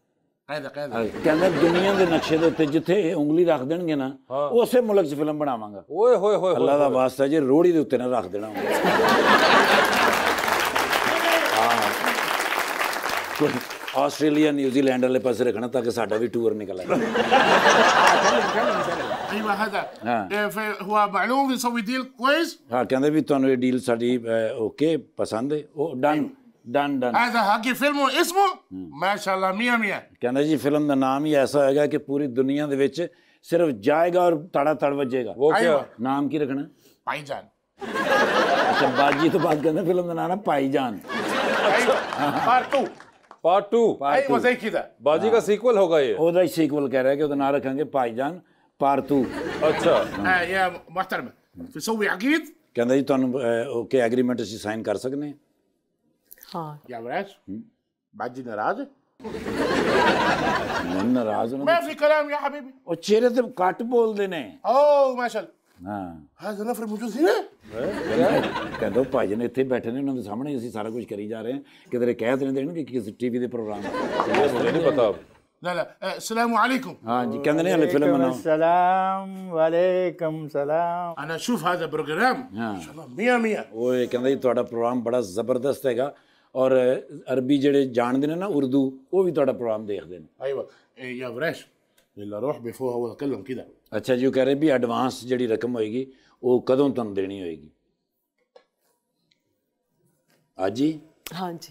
ਇਹ ਕਹਿੰਦਾ ਇਹ ਕਹਿੰਦਾ ਦੁਨੀਆ ਦੇ ਨਕਸ਼ੇ ਦੇ ਉੱਤੇ ਜਿੱਥੇ ਇਹ ਉਂਗਲੀ ਰੱਖ ਦੇਣਗੇ ਨਾ ਉਸੇ ਮੁਲਕ 'ਚ ਫਿਲਮ ਬਣਾਵਾਂਗਾ ਓਏ ਹੋਏ ਹੋਏ ਅੱਲਾ ਦਾ ਵਾਸਤਾ ਜੇ ਰੋੜੀ ਦੇ ਉੱਤੇ ਨਾ ਰੱਖ ਦੇਣਾ ਹਾਂ ਆਸਟ੍ਰੇਲੀਆ ਨਿਊਜ਼ੀਲੈਂਡ ਵਾਲੇ ਪਾਸੇ ਰੱਖਣਾ ਤਾਂ ਕਿ ਸਾਡਾ ਵੀ ਟੂਰ ਨਿਕਲ ਆਏ ਹਾਂ ਕਹਿੰਦੇ ਵੀ ਤੁਹਾਨੂੰ ਇਹ ਡੀਲ ਸਾਡੀ ਓਕੇ ਪਸੰਦ ਹੈ ਉਹ ਡਨ डन डन ऐसा हाकी फिल्म इसमें हम्म। माशाल्लाह मियां मियां कहना जी फिल्म ਦਾ ਨਾਮ ਹੀ ਐਸਾ ਹੋਏਗਾ ਕਿ ਪੂਰੀ ਦੁਨੀਆ ਦੇ ਵਿੱਚ ਸਿਰਫ ਜਾਏਗਾ ਔਰ ਤੜਾ ਤੜ ਵੱਜੇਗਾ ਉਹ ਕੀ ਨਾਮ ਕੀ ਰੱਖਣਾ ਭਾਈਜਾਨ ਅੱਛਾ ਬਾਜੀ ਤੋਂ ਬਾਤ ਕਰਨਾ ਫਿਲਮ ਦਾ ਨਾਮ ਹੈ Bhaijaan part 2 part two part two ही था बाजी का सीक्वल हाँ। होगा ये ओदा ही सीक्वल कह रहा है कि ओदा नाम रखेंगे जान पार्ट टू अच्छा हाँ, ये मोहतरम फिर तो सो अकीद कहना जी ਤੁਹਾਨੂੰ ओके एग्रीमेंट ਅਸੀਂ साइन कर सकते हैं हाँ यावराज बाजी नाराज है मैं नाराज हूँ मैं फिक्र है या हबीबी और चेहरे से कट बोल देने ओ माशाल ਹਾਂ ਹਾਂ ਜਨਾ ਫਿਰ ਮੁਝੂ ਸੀ ਨਾ ਕਹਿੰਦਾ ਭਾਜੀ ਨੇ ਇੱਥੇ ਬੈਠੇ ਨੇ ਉਹਨਾਂ ਦੇ ਸਾਹਮਣੇ ਅਸੀਂ ਸਾਰਾ ਕੁਝ ਕਰੀ ਜਾ ਰਹੇ ਹਾਂ ਕਿਧਰੇ ਕਹਿ ਦੇਣ ਦੇਣ ਕਿ ਕਿਸੇ ਟੀਵੀ ਦੇ ਪ੍ਰੋਗਰਾਮ ਹੈ ਨਹੀਂ ਪਤਾ لا لا السلام عليكم اه دي كان لنا الفيلم انا السلام وعليكم سلام انا اشوف هذا بروجرام ان شاء الله 100 100 وكان لي ਤੁਹਾਡਾ ਪ੍ਰੋਗਰਾਮ ਬੜਾ ਜ਼ਬਰਦਸਤ ਹੈਗਾ ਔਰ ਅਰਬੀ ਜਿਹੜੇ ਜਾਣਦੇ ਨੇ ਨਾ ਉਰਦੂ ਉਹ ਵੀ ਤੁਹਾਡਾ ਪ੍ਰੋਗਰਾਮ ਦੇਖਦੇ ਨੇ ਆਈਵਾ ਯਾ ਬਰੈਸ਼ ਵੇਲਾ ਰੋਹ ਬਿਫੋਰ ਉਹ ਤਕਲਮ ਕਿਦਾ ਅੱਛਾ ਜੀ ਉਹ ਕਹ ਰਹੇ ਵੀ ਐਡਵਾਂਸ ਜਿਹੜੀ ਰਕਮ ਹੋਏਗੀ ਉਹ ਕਦੋਂ ਤੁਹਾਨੂੰ ਦੇਣੀ ਹੋਏਗੀ ਅੱਜ ਹੀ हाँ जी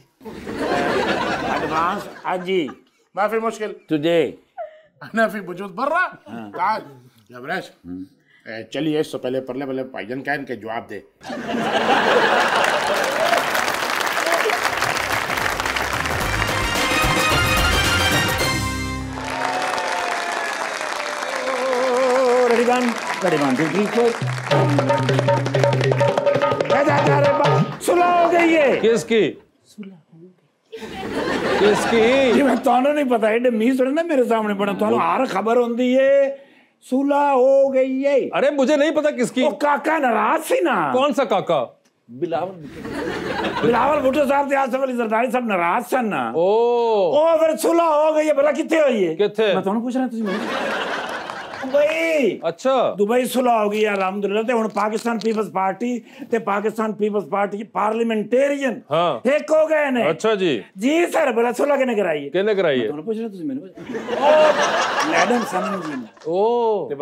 एडवांस عجي ما في مشكل टुडे احنا في بجوز برا تعال يا بلاش चलिए इससे पहले परले पहले भाईजान कह के जवाब दे किसकी किसकी मैं हो गई है अरे मुझे नहीं पता किसकी काका नाराज थी ना कौन सा काका बिलावल बिलावल भुट्टो साहब ते आसफ अली नाराज सन ना ओ ओ फिर सुलह हो गई है भला कितने हुई है मैं ਤੁਹਾਨੂੰ पूछ रहा ਤੁਸੀਂ दुबई अच्छा दुबई सुलह होगी अलहमदुल्ला हम पाकिस्तान पीपल्स पार्टी ते पाकिस्तान पीपल्स पार्टी पार्लियामेंटेरियन हाँ। हो गए ने अच्छा जी जी सर बोला सुलह किने कराई है कराई तो मैडम जी ओ ही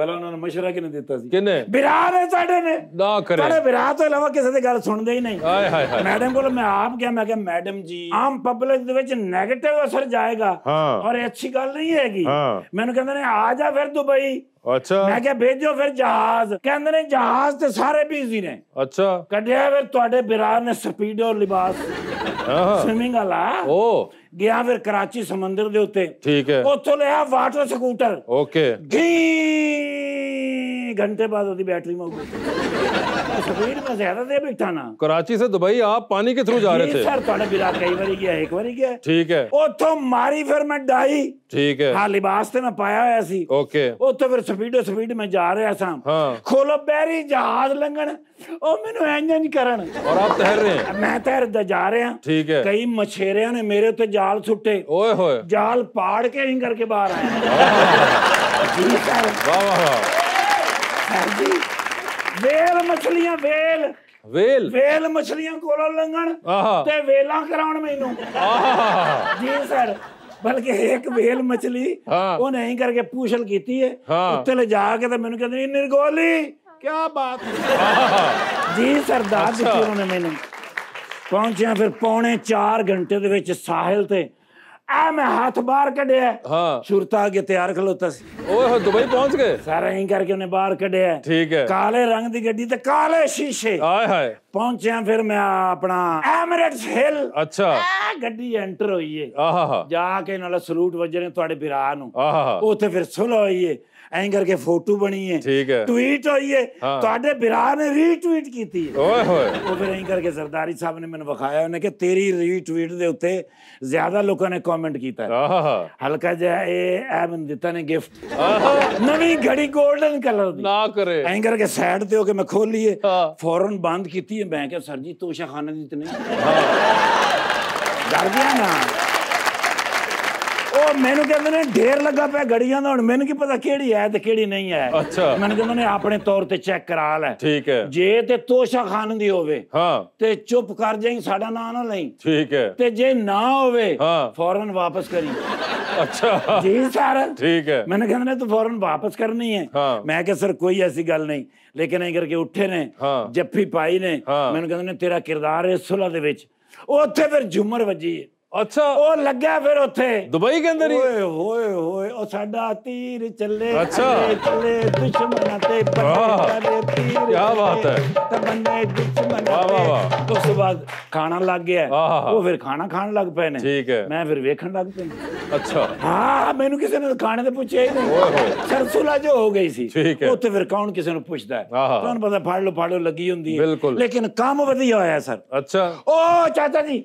हाँ। नहीं मैडम बोले मैंने आ जा फिर दुबई ਅੱਛਾ ਮੈਂ ਕਿਹਾ ਭੇਜੋ ਫਿਰ ਜਹਾਜ਼ ਕਹਿੰਦੇ ਨੇ ਜਹਾਜ਼ ਤੇ ਸਾਰੇ ਬੀਜ਼ੀ ਨੇ ਅੱਛਾ ਕੱਢਿਆ ਫਿਰ ਤੁਹਾਡੇ ਬਿਰਾਰ ਨੇ ਸਪੀਡੋ ਲਿਬਾਸ ਆਹ ਸਵਿਮਿੰਗ ਵਾਲਾ ਓ ਗਿਆ ਫਿਰ ਕਰਾਚੀ ਸਮੁੰਦਰ ਦੇ ਉੱਤੇ ਠੀਕ ਹੈ ਉੱਥੋਂ ਲਿਆ ਵਾਟਰ ਸਕੂਟਰ ਓਕੇ ਜੀ घंटे बाद होती बैटरी में तो स्पीड में ज्यादा देर बिठाना कराची से दुबई आप पानी के थ्रू जा रहे थे सर थोड़े बिला कई बार गया एक बार गया ठीक है ओ तो मारी फिर मैं डाई ठीक है हाँ लिबास से मैं पाया होया सी ओके ओ तो फिर स्पीडो स्पीड में जा रहे सा हाँ। खोलो बैरी जहाज लंघन ओ मेनू इंजन करन और आप तैर रहे हैं मैं तैरदा जा रहा ठीक है कई मछेरिया ने मेरे उत्ते जाल सुट्टे ओए होए जाल पाड़ के ही करके बाहर आया हाँ। जी वाह वाह ਹਾਂਜੀ ਵੇਲ ਮਛਲੀਆਂ ਵੇਲ ਵੇਲ ਵੇਲ ਮਛਲੀਆਂ ਕੋਲੋਂ ਲੰਘਣ ਤੇ ਵੇਲਾਂ ਕਰਾਉਣ ਮੈਨੂੰ ਜੀ ਸਰ ਬਲਕਿ ਇੱਕ ਵੇਲ ਮਛਲੀ ਉਹ ਨਹੀਂ ਕਰਕੇ ਪੂਛਲ ਕੀਤੀ ਹੈ ਉੱਤੇ ਲੈ ਜਾ ਕੇ ਤੇ ਮੈਨੂੰ ਕਹਿੰਦੇ ਨਿਰਗੋਲੀ ਕੀ ਬਾਤ ਜੀ ਸਰਦਾਰ ਜੀ ਉਹਨੇ ਮੈਨੂੰ ਪਹੁੰਚਿਆ ਫਿਰ ਪੌਣੇ 4 ਘੰਟੇ ਦੇ ਵਿੱਚ ਸਾਹਿਲ ਤੇ ਆ ਮੈਂ ਹੱਥ ਬਾਹਰ ਕੱਢਿਆ ਹਾਂ ਸੁਰਤਾ ਅਗੇ ਤਿਆਰ ਖਲੋਤਾ ਸੀ ਓਏ ਹੋ ਦੁਬਈ ਪਹੁੰਚ ਗਏ ਸਾਰਾ ਹੀ ਕਰਕੇ ਉਹਨੇ ਬਾਹਰ ਕੱਢਿਆ ਠੀਕ ਹੈ ਕਾਲੇ ਰੰਗ ਦੀ ਗੱਡੀ ਤੇ ਕਾਲੇ ਸ਼ੀਸ਼ੇ ਆਏ ਹਾਏ ਪਹੁੰਚਿਆ ਫਿਰ ਮੈਂ ਆਪਣਾ ਐਮਰੇਟਸ ਹਿਲ ਅੱਛਾ ਗੱਡੀ ਐਂਟਰ ਹੋਈ ਏ ਆਹਾ ਜਾ ਕੇ ਨਾਲ ਸਲੂਟ ਵੱਜਣੇ ਤੁਹਾਡੇ ਵਿਰਾ ਨੂੰ ਆਹਾ ਉੱਥੇ ਫਿਰ ਸੁਲ ਹੋਈ ਏ एंकर के फोटो बनी है ठीक है ट्वीट हुई है हाँ। तो बिरा ने रीट्वीट की थी ओए होए वो फिर एंकर के सरदारी साहब ने मैंने बखाया उन्हें कि तेरी रीट्वीट दे उते ज्यादा लोगों ने कमेंट किया है हल्का जो ये ऐप दिता ने गिफ्ट नवी घड़ी गोल्डन कलर ना करे एंकर के साइड ते होके मैं खोल लिए हाँ। फौरन बंद की थी मैं क्या सर जी तोशा खाने दी ਮੈਨੂੰ ਕਹਿੰਦੇ ਨੇ ਢੇਰ ਲੱਗਾ ਪਿਆ ਗੜੀਆਂ ਦਾ ਹੁਣ ਮੈਨੂੰ ਕੀ ਪਤਾ ਕਿਹੜੀ ਹੈ ਤੇ ਕਿਹੜੀ ਨਹੀਂ ਹੈ ਅੱਛਾ ਮੈਨੂੰ ਕਹਿੰਦੇ ਨੇ ਆਪਣੇ ਤੌਰ ਤੇ ਚੈੱਕ ਕਰਾ ਲੈ ਠੀਕ ਹੈ ਜੇ ਤੇ ਤੋਸ਼ਾ ਖਾਨ ਦੀ ਹੋਵੇ ਹਾਂ ਤੇ ਚੁੱਪ ਕਰ ਜਾਈ ਸਾਡਾ ਨਾਂ ਨਾ ਲਈ ਠੀਕ ਹੈ ਤੇ ਜੇ ਨਾ ਹੋਵੇ ਫੌਰਨ ਵਾਪਸ ਕਰੀ अच्छा जी सर ठीक है मैंने कहना तो फौरन वापस करनी है हाँ। मैं क्या सर कोई ऐसी गल नहीं लेकिन अगर के उठे ने हाँ। जफ्फी पाई ने हाँ। मैंने कहना तेरा किरदार है सुलह दे विच ओथे फिर झूमर वजी है ਅੱਛਾ ਉਹ ਲੱਗਿਆ ਫਿਰ ਉੱਥੇ ਦੁਬਈ ਕੇ ਅੰਦਰ ਹੀ ਓਏ ਹੋਏ ਹੋਏ ਉਹ ਸਾਡਾ ਤੀਰ ਚੱਲੇ ਚੱਲੇ ਦੁਸ਼ਮਣਾਂ ਤੇ ਪੱਟੇ ਤੀਰ ਕੀ ਬਾਤ ਹੈ ਤਮੰਨੇ ਦੁਸ਼ਮਣਾਂ ਤੇ ਉਸ ਬਾਅਦ ਖਾਣਾ ਲੱਗ ਗਿਆ ਉਹ ਫਿਰ ਖਾਣਾ ਖਾਣ ਲੱਗ ਪਏ ਨੇ ਠੀਕ ਹੈ ਮੈਂ ਫਿਰ ਵੇਖਣ ਲੱਗ ਪਿਆ ਅੱਛਾ ਹਾਂ ਮੈਨੂੰ ਕਿਸੇ ਨੇ ਖਾਣੇ ਦੇ ਪੁੱਛਿਆ ਹੀ ਨਹੀਂ ਓਏ ਹੋਏ ਸਰਸੂਲਾ ਜੋ ਹੋ ਗਈ ਸੀ ਉੱਥੇ ਫਿਰ ਕੌਣ ਕਿਸੇ ਨੂੰ ਪੁੱਛਦਾ ਹੈ ਤੁਹਾਨੂੰ ਪਤਾ ਫੜ ਲੋ ਫੜ ਲੋ ਲੱਗੀ ਹੁੰਦੀ ਹੈ ਲੇਕਿਨ ਕੰਮ ਵਧੀਆ ਹੋਇਆ ਸਰ ਅੱਛਾ ਓ ਚਾਚਾ ਜੀ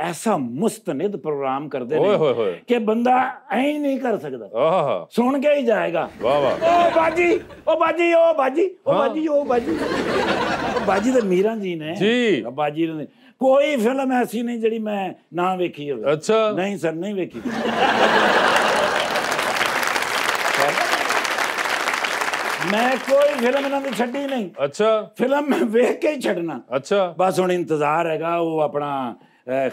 ਐਸਾ ਮੁਸਤਨਦ ਪ੍ਰੋਗਰਾਮ ਕਰਦੇ ਨੇ ਕਿ ਬੰਦਾ ਐ ਨਹੀਂ ਕਰ ਸਕਦਾ ਆਹਾ ਸੁਣ ਕੇ ਹੀ ਜਾਏਗਾ ਵਾਹ ਵਾਹ ਉਹ ਬਾਜੀ ਉਹ ਬਾਜੀ ਉਹ ਬਾਜੀ ਉਹ ਬਾਜੀ ਉਹ ਬਾਜੀ ਬਾਜੀ ਤੇ ਮੀਰਾ ਜੀ ਨੇ ਜੀ ਬਾਜੀ ਨੇ ਕੋਈ ਫਿਲਮ ਐਸੀ ਨਹੀਂ ਜਿਹੜੀ ਮੈਂ ਨਾ ਵੇਖੀ ਹੋਵੇ ਅੱਛਾ ਨਹੀਂ ਸਰ ਨਹੀਂ ਵੇਖੀ ਮੈਂ ਕੋਈ ਫਿਲਮ ਇਹਨਾਂ ਦੀ ਛੱਡੀ ਨਹੀਂ ਅੱਛਾ ਫਿਲਮ ਮੈਂ ਵੇਖ ਕੇ ਹੀ ਛੱਡਣਾ ਅੱਛਾ ਬਸ ਹੁਣ ਇੰਤਜ਼ਾਰ ਹੈਗਾ ਉਹ ਆਪਣਾ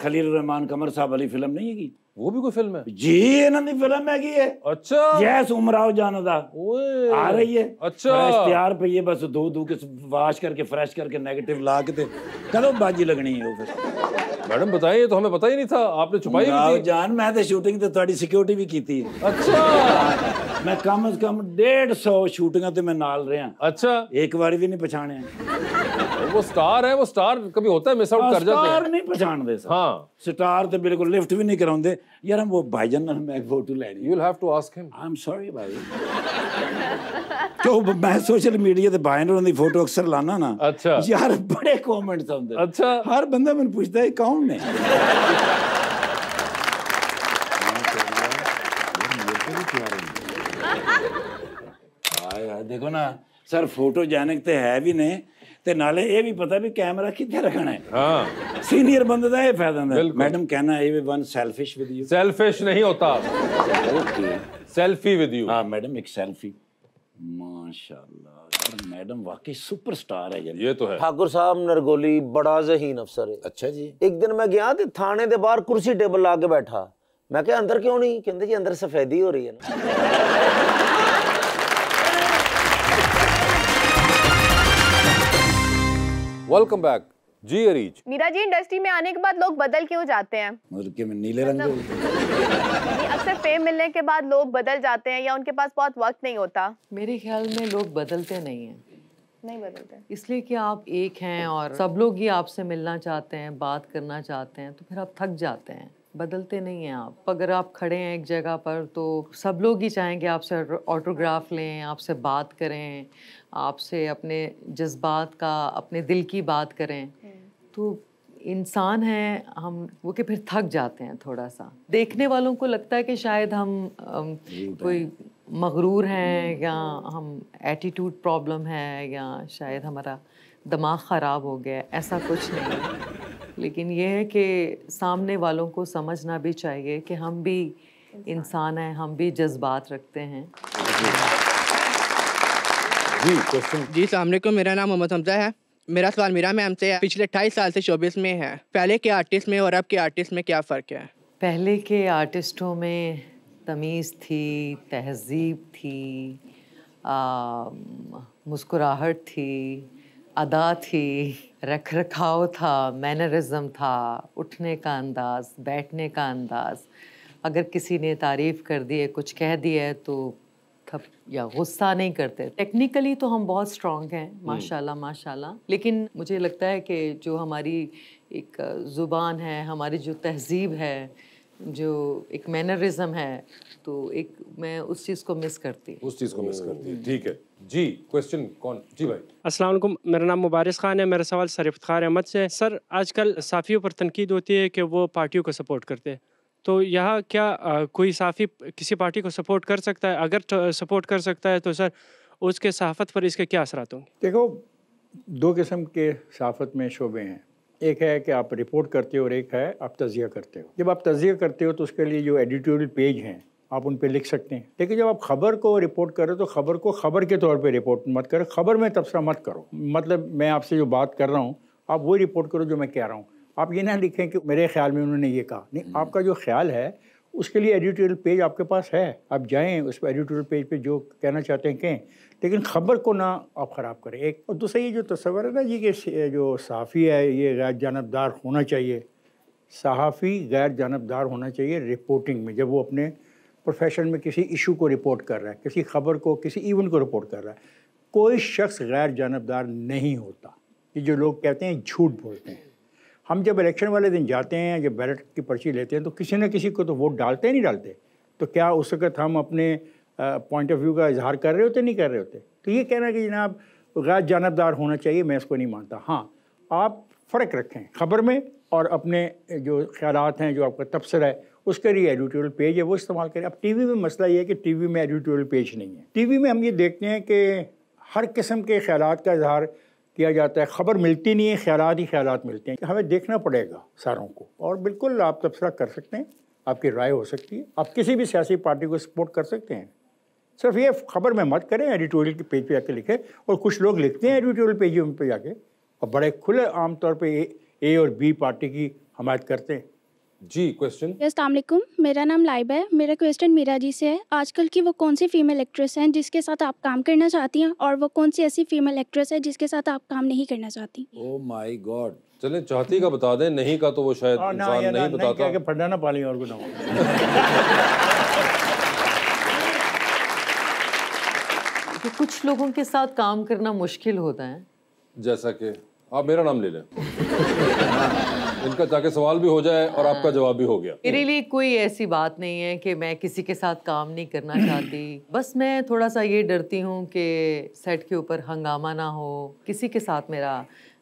खलील रहमान कमर साहब वाली फिल्म नहीं है वो भी कोई फिल्म है जी इन्होंने फिल्म है ਹੈਗੀ अच्छा यस उमराव ਉਮਰਾਓ ਜਾਨ आ रही है अच्छा ਹੈ ਅੱਛਾ ਇਸ਼ਤਿਹਾਰ ਪਈ दो ਬਸ ਦੋ ਦੋ ਕਿਸ ਵਾਸ਼ ਕਰਕੇ ਫਰੈਸ਼ ਕਰਕੇ 네ਗੇਟਿਵ ਲਾ ਕੇ ਤੇ ਕਦੋਂ ਬਾਜੀ ਲੱਗਣੀ मैडम बताइए तो हमें पता ही नहीं था आपने छुपाई भी थी जान मैं तो शूटिंग तो थोड़ी सिक्योरिटी भी की थी अच्छा मैं कम से कम डेढ़ सौ शूटिंग तो मैं नाल रहा अच्छा एक बार भी नहीं पछाने वो स्टार है वो स्टार कभी होता है मिस आउट हाँ, कर जाते हैं स्टार नहीं पहचानते हां स्टार तो बिल्कुल लिफ्ट भी नहीं करांदे यार हम वो हमें एक फोटो लेनी you will have to ask him I am sorry भाई तो मैं सोशल मीडिया ਤੇ ਭਾਈ ਉਹਨਾਂ ਦੀ ਫੋਟੋ ਅਕਸਰ ਲਾਣਾ ਨਾ ਅੱਛਾ ਯਾਰ ਬੜੇ ਕਮੈਂਟਸ ਆਉਂਦੇ अच्छा हर बंदा ਮੈਨੂੰ पूछता है कौन हाँ, तो है [LAUGHS] देखो ना सर फोटो जाने तो है भी नहीं ਤੇ ਨਾਲੇ ਇਹ ਵੀ ਪਤਾ ਵੀ ਕੈਮਰਾ ਕਿੱਥੇ ਰੱਖਣਾ ਹੈ ਹਾਂ ਸੀਨੀਅਰ ਬੰਦੇ ਦਾ ਇਹ ਫਾਇਦਾ ਹੁੰਦਾ ਮੈਡਮ ਕਹਿਣਾ ਇਹ ਵੀ one selfish with you selfish ਨਹੀਂ ਹੁੰਦਾ सेल्फी विद यू हाँ मैडम एक सेल्फी माशाल्लाह मैडम वाकई सुपरस्टार है यार ये तो है ठाकुर साहब नरगोली बड़ा जहीन अफसर है अच्छा जी एक दिन मैं गया थे थाने के बाहर कुर्सी टेबल ला के बैठा मैं क्या अंदर क्यों नहीं कहते जी अंदर सफेदी हो रही है ना वेलकम बैक जी अरीज मीरा जी इंडस्ट्री में आने के बाद लोग बदल क्यों जाते हैं मुर्गे मतलब में नीले रंग मतलब- [LAUGHS] अक्सर फेम मिलने के बाद लोग बदल जाते हैं या उनके पास बहुत वक्त नहीं होता मेरे ख्याल में लोग बदलते नहीं हैं नहीं बदलते इसलिए कि आप एक हैं और सब लोग ही आपसे मिलना चाहते हैं बात करना चाहते हैं तो फिर आप थक जाते हैं बदलते नहीं हैं आप अगर आप खड़े हैं एक जगह पर तो सब लोग ही चाहेंगे आपसे ऑटोग्राफ लें आपसे बात करें आपसे अपने जज्बात का अपने दिल की बात करें हम्म। तो इंसान हैं हम वो कि फिर थक जाते हैं थोड़ा सा देखने वालों को लगता है कि शायद हम कोई मगरूर हैं हम्म। या हम एटीट्यूड प्रॉब्लम है या शायद हमारा दिमाग ख़राब हो गया ऐसा कुछ नहीं है [LAUGHS] लेकिन यह है कि सामने वालों को समझना भी चाहिए कि हम भी इंसान हैं हम भी जज्बात रखते हैं जी क्वेश्चन जी सामने को मेरा नाम मोहम्मद हमजा है मेरा सवाल मीरा मैम से पिछले अट्ठाईस साल से चौबीस में है पहले के आर्टिस्ट में और अब के आर्टिस्ट में क्या फ़र्क है पहले के आर्टिस्टों में तमीज़ थी तहजीब थी मुस्कुराहट थी अदा थी रख रखाव था मैनरिज़म था उठने का अंदाज़ बैठने का अंदाज़ अगर किसी ने तारीफ़ कर दी है कुछ कह दिया है तो थप या गुस्सा नहीं करते टेक्निकली तो हम बहुत स्ट्रांग हैं हम्म। माशाल्लाह माशाल्लाह लेकिन मुझे लगता है कि जो हमारी एक ज़ुबान है हमारी जो तहजीब है जो एक मैनरिज्म है तो एक मैं उस चीज़ को मिस करती उस चीज़ को मिस करती ठीक है जी क्वेश्चन कौन जी भाई अस्सलाम मेरा नाम मुबारिस खान है मेरा सवाल सर इफ्तार अहमद से है सर आजकल साफियों पर तनकीद होती है कि वो पार्टियों को सपोर्ट करते हैं तो यह क्या आ, कोई साफ़ी किसी पार्टी को सपोर्ट कर सकता है अगर तो, सपोर्ट कर सकता है तो सर उसके सहाफत पर इसके क्या असरात होंगे देखो दो किस्म के सहाफत में शोबे हैं एक है कि आप रिपोर्ट करते हो और एक है आप तजिया करते हो जब आप तजिया करते हो तो उसके लिए जो एडिटोरियल पेज हैं आप उन पर लिख सकते हैं लेकिन जब आप खबर को रिपोर्ट करो तो खबर को खबर के तौर पर रिपोर्ट मत करो खबर में तबसरा मत करो मतलब मैं आपसे जो बात कर रहा हूँ आप वही रिपोर्ट करो जो मैं कह रहा हूँ आप ये ना लिखें कि मेरे ख्याल में उन्होंने ये कहा नहीं हम्म। आपका जो ख्याल है उसके लिए एडिटोरियल पेज आपके पास है आप जाएं उस पर एडिटोरियल पेज पे जो कहना चाहते हैं कहें लेकिन ख़बर को ना आप ख़राब करें एक और दूसरा ये जो तस्वर है ना ये कि जो सहाफ़ी है ये गैर जानबदार होना चाहिए सहाफ़ी गैर जानबदार होना चाहिए रिपोर्टिंग में जब वो अपने प्रोफेशन में किसी इशू को रिपोर्ट कर रहा है किसी ख़बर को किसी इवेंट को रिपोर्ट कर रहा है कोई शख्स गैर जानबदार नहीं होता ये जो लोग कहते हैं झूठ बोलते हैं हम जब इलेक्शन वाले दिन जाते हैं जब बैलेट की पर्ची लेते हैं तो किसी न किसी को तो वोट डालते नहीं डालते तो क्या उस वक्त हम अपने पॉइंट ऑफ व्यू का इजहार कर रहे होते नहीं कर रहे होते तो ये कहना कि जनाब गैर जानबदार होना चाहिए मैं इसको नहीं मानता हाँ आप फ़र्क रखें खबर में और अपने जो ख्याल हैं जो आपका तबसर है उसके लिए एडिटोरियल पेज है वो इस्तेमाल करें अब टीवी में मसला ये है कि टीवी में एडिटोरियल पेज नहीं है टीवी में हम ये देखते हैं कि हर किस्म के ख्याल का इजहार किया जाता है ख़बर मिलती नहीं है ख्याल ही ख्याल मिलते हैं हमें देखना पड़ेगा सारों को और बिल्कुल आप तबसरा कर सकते हैं आपकी राय हो सकती है आप किसी भी सियासी पार्टी को सपोर्ट कर सकते हैं सिर्फ ये खबर में मत करें एडिटोरियल के पेज पे जाके लिखें और कुछ लोग लिखते हैं एडिटोरियल पेज पे जाके और बड़े खुले आमतौर पर ए और बी पार्टी की हमायत करते हैं जी क्वेश्चन अस्सलाम मेरा नाम लाइब है मेरा क्वेश्चन मीरा जी से है आजकल की वो कौन सी फीमेल एक्ट्रेस हैं जिसके साथ आप काम करना चाहती हैं और वो कौन सी ऐसी फीमेल एक्ट्रेस है जिसके साथ आप काम नहीं करना चाहती ओ माय गॉड चले चाहती का बता दें नहीं का तो वो शायद हाँ, इंसान नहीं, नहीं बताता कि फटा ना पाली और गुना [LAUGHS] कि कुछ लोगों के साथ काम करना मुश्किल होता है जैसा कि आप मेरा नाम ले लें [LAUGHS] इनका जाके सवाल भी हो जाए और आपका हाँ। जवाब भी हो गया मेरे लिए कोई ऐसी बात नहीं है कि मैं किसी के साथ काम नहीं करना [COUGHS] चाहती बस मैं थोड़ा सा ये डरती हूँ कि सेट के ऊपर हंगामा ना हो किसी के साथ मेरा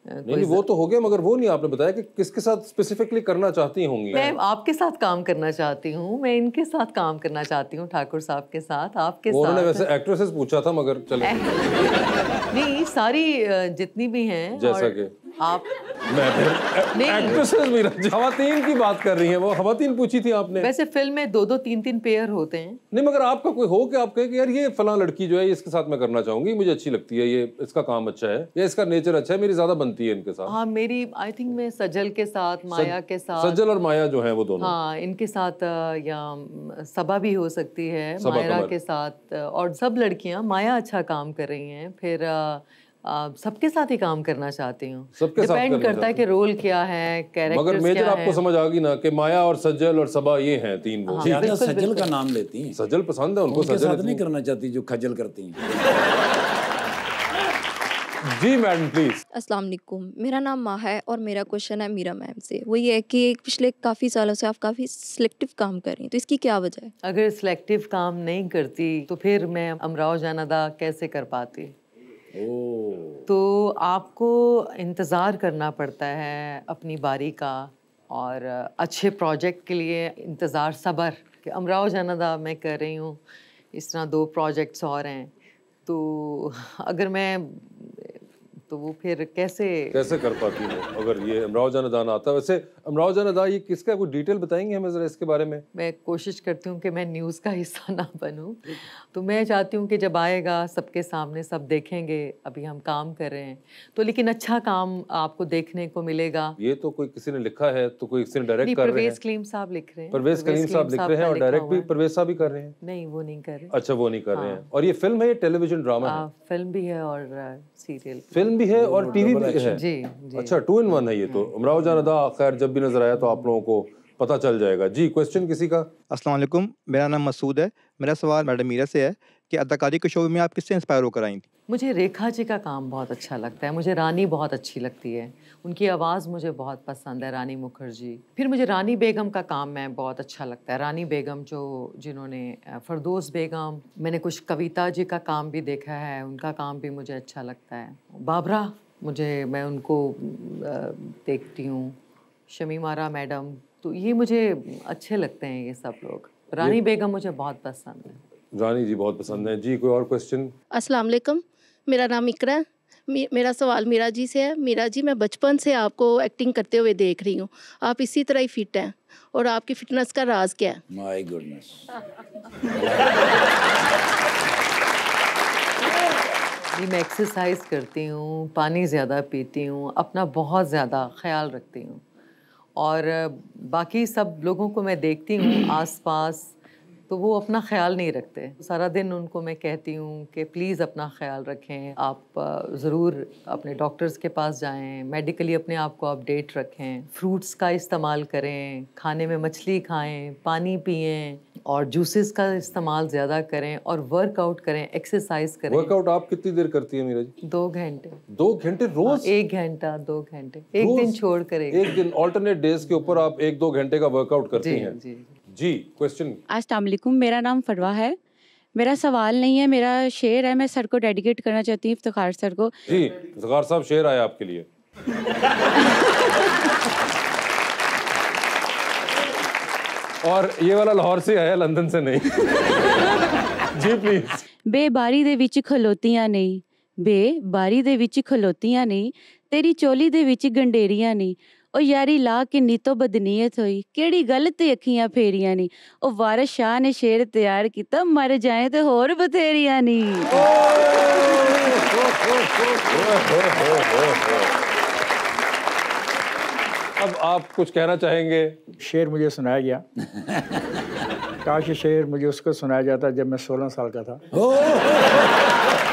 नहीं, नहीं वो तो हो गया मगर वो नहीं आपने बताया कि किसके साथ स्पेसिफिकली करना चाहती होंगी मैं आपके साथ काम करना चाहती हूँ मैं इनके साथ काम करना चाहती हूँ ठाकुर साहब के साथ आपके साथ वैसे एक्ट्रेसेस पूछा था मगर चले [LAUGHS] नहीं सारी जितनी भी हैं जैसा कि आप एक्ट्रेसेस भी खवातीन की बात कर रही हैं वो खातन पूछी थी आपने वैसे फिल्म में दो दो तीन तीन पेयर होते हैं नहीं मगर आपका कोई हो कि आप कहें कि यार ये फला लड़की जो है इसके साथ मैं करना चाहूंगी मुझे अच्छी लगती है ये इसका काम अच्छा है या इसका नेचर अच्छा है मेरी ज्यादा बनती है इनके साथ हाँ मेरी आई थिंक मैं सजल के साथ माया के साथ सजल और माया जो है वो दोनों हाँ इनके साथ या सबा भी हो सकती है मायरा के साथ और सब लड़कियां माया अच्छा काम कर रही हैं फिर सबके साथ ही काम करना चाहती हूँ सबके साथ डिपेंड करता है कि रोल क्या है कैरेक्टर्स मगर मेजर आपको समझ आ गई ना कि माया और सज्जल और सबा ये हैं तीन वो हाँ, बिल्कुल, सज्जल का नाम लेती हैं सज्जल पसंद है उनको सज्जल नहीं करना चाहती जो खजल करती हैं [LAUGHS] जी मैडम प्लीज अस्सलाम वालेकुम मेरा नाम माह है और मेरा क्वेश्चन है मीरा मैम से वो ये है कि पिछले काफ़ी सालों से आप काफ़ी सिलेक्टिव काम कर रही हैं तो इसकी क्या वजह है अगर सिलेक्टिव काम नहीं करती तो फिर मैं अमराव जाना दा कैसे कर पाती तो आपको इंतज़ार करना पड़ता है अपनी बारी का और अच्छे प्रोजेक्ट के लिए इंतज़ार सबर कि अमराव जनादा मैं कर रही हूँ इस तरह दो प्रोजेक्ट्स और हैं तो अगर मैं तो वो फिर कैसे कैसे कर पाती है अगर ये अमराव जान अदा आता है वैसे अमराव जान अदा ये किसका कोई डिटेल बताएंगे हमें ज़रा इसके बारे में मैं कोशिश करती हूँ कि मैं न्यूज़ का हिस्सा ना बनूँ तो मैं चाहती हूँ कि जब आएगा सबके सामने सब देखेंगे अभी हम काम कर रहे हैं तो लेकिन अच्छा काम आपको देखने को मिलेगा ये तो कोई किसी ने लिखा है तो कोई किसी ने डायरेक्ट कर रहे हैं कलीम साहब लिख रहे हैं परवेज कलीम साहब लिख रहे हैं और डायरेक्ट भी परवेज साहब भी कर रहे हैं नहीं वो नहीं कर रहे अच्छा वो नहीं कर रहे हैं हाँ। और ये फिल्म है या टेलीविजन ड्रामा है फिल्म हाँ, भी है और सीरियल uh, फिल्म भी है और टीवी भी है जी, जी अच्छा टू इन वन है ये तो उमराव हाँ। जान अदा खैर जब भी नजर आया तो आप लोगों को पता चल जाएगा जी क्वेश्चन किसी का अस्सलाम वालेकुम मेरा नाम मसूद है मेरा सवाल मैडम मीरा से है कि अदाकारी के शोबे में आप किससे इंस्पायर होकर आई थी मुझे रेखा जी का काम बहुत अच्छा लगता है मुझे रानी बहुत अच्छी लगती है उनकी आवाज़ मुझे बहुत पसंद है रानी मुखर्जी फिर मुझे रानी बेगम का काम मैं बहुत अच्छा लगता है रानी बेगम जो जिन्होंने फरदोस बेगम मैंने कुछ कविता जी का काम भी देखा है उनका काम भी मुझे अच्छा लगता है बाबरा मुझे मैं उनको देखती हूँ शमीमारा मैडम तो ये मुझे अच्छे लगते हैं ये सब लोग रानी बेगम मुझे बहुत पसंद है रानी जी बहुत पसंद है जी कोई और क्वेश्चन अस्सलाम वालेकुम मेरा नाम इकरा है मेरा सवाल मीरा जी से है मीरा जी मैं बचपन से आपको एक्टिंग करते हुए देख रही हूँ आप इसी तरह ही फिट हैं और आपकी फिटनेस का राज क्या है माय गुडनेस जी मैं एक्सरसाइज करती हूँ पानी ज़्यादा पीती हूँ अपना बहुत ज़्यादा ख्याल रखती हूँ और बाकी सब लोगों को मैं देखती हूँ आसपास तो वो अपना ख्याल नहीं रखते सारा दिन उनको मैं कहती हूँ कि प्लीज़ अपना ख्याल रखें आप ज़रूर अपने डॉक्टर्स के पास जाएं मेडिकली अपने आप को अपडेट रखें फ्रूट्स का इस्तेमाल करें खाने में मछली खाएं पानी पिएं और जूसेस का इस्तेमाल ज़्यादा करें और वर्कआउट करें एक्सरसाइज करें वर्कआउट आप कितनी देर करती है मीरा जी दो घंटे दो घंटे रोज हाँ, एक घंटा दो घंटे एक दिन छोड़ कर एक दिन ऑल्टरनेट डेज के ऊपर आप एक दो घंटे का वर्कआउट करती हैं जी क्वेश्चन अस्सलाम मेरा नाम फरवा है मेरा सवाल नहीं है मेरा शेर है मैं सर को डेडिकेट करना चाहती हूँ इफ्तार सर को जी इफ्तार साहब शेर आया आपके लिए और ये वाला लाहौर से आया लंदन से नहीं जी प्लीज ਬੇਬਾਰੀ ਦੇ ਵਿੱਚ ਖਲੋਤੀਆਂ ਨਹੀਂ ਬੇਬਾਰੀ दे विच खलोतियां नहीं तेरी चोली दे विच गंडेरियां नहीं ਉਹ ਯਾਰੀ ਲਾ ਕੇ ਨੀਤੋ ਬਦਨੀਅਤ ਹੋਈ ਕਿਹੜੀ ਗੱਲ ਤੇ ਅੱਖੀਆਂ ਫੇਰੀਆਂ ਨਹੀਂ ਉਹ ਵਾਰਿਸ ਸ਼ਾਹ ਨੇ ਸ਼ੇਰ ਤਿਆਰ ਕੀਤਾ ਮਰ ਜਾਏ ਤੇ ਹੋਰ ਬਥੇਰੀਆਂ ਨਹੀਂ अब आप कुछ कहना चाहेंगे शेर मुझे सुनाया गया काश शेर मुझे उसको सुनाया जाता जब मैं 16 साल का था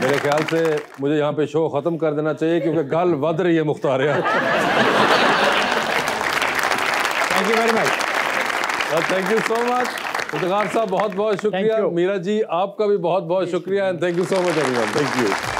मेरे ख्याल से मुझे यहाँ पे शो खत्म कर देना चाहिए क्योंकि गल बद रही है मुख्तारिया thank you very much thank you so much Mukhtar साहब बहुत बहुत शुक्रिया मीरा जी आपका भी बहुत बहुत शुक्रिया and thank you so much everyone thank you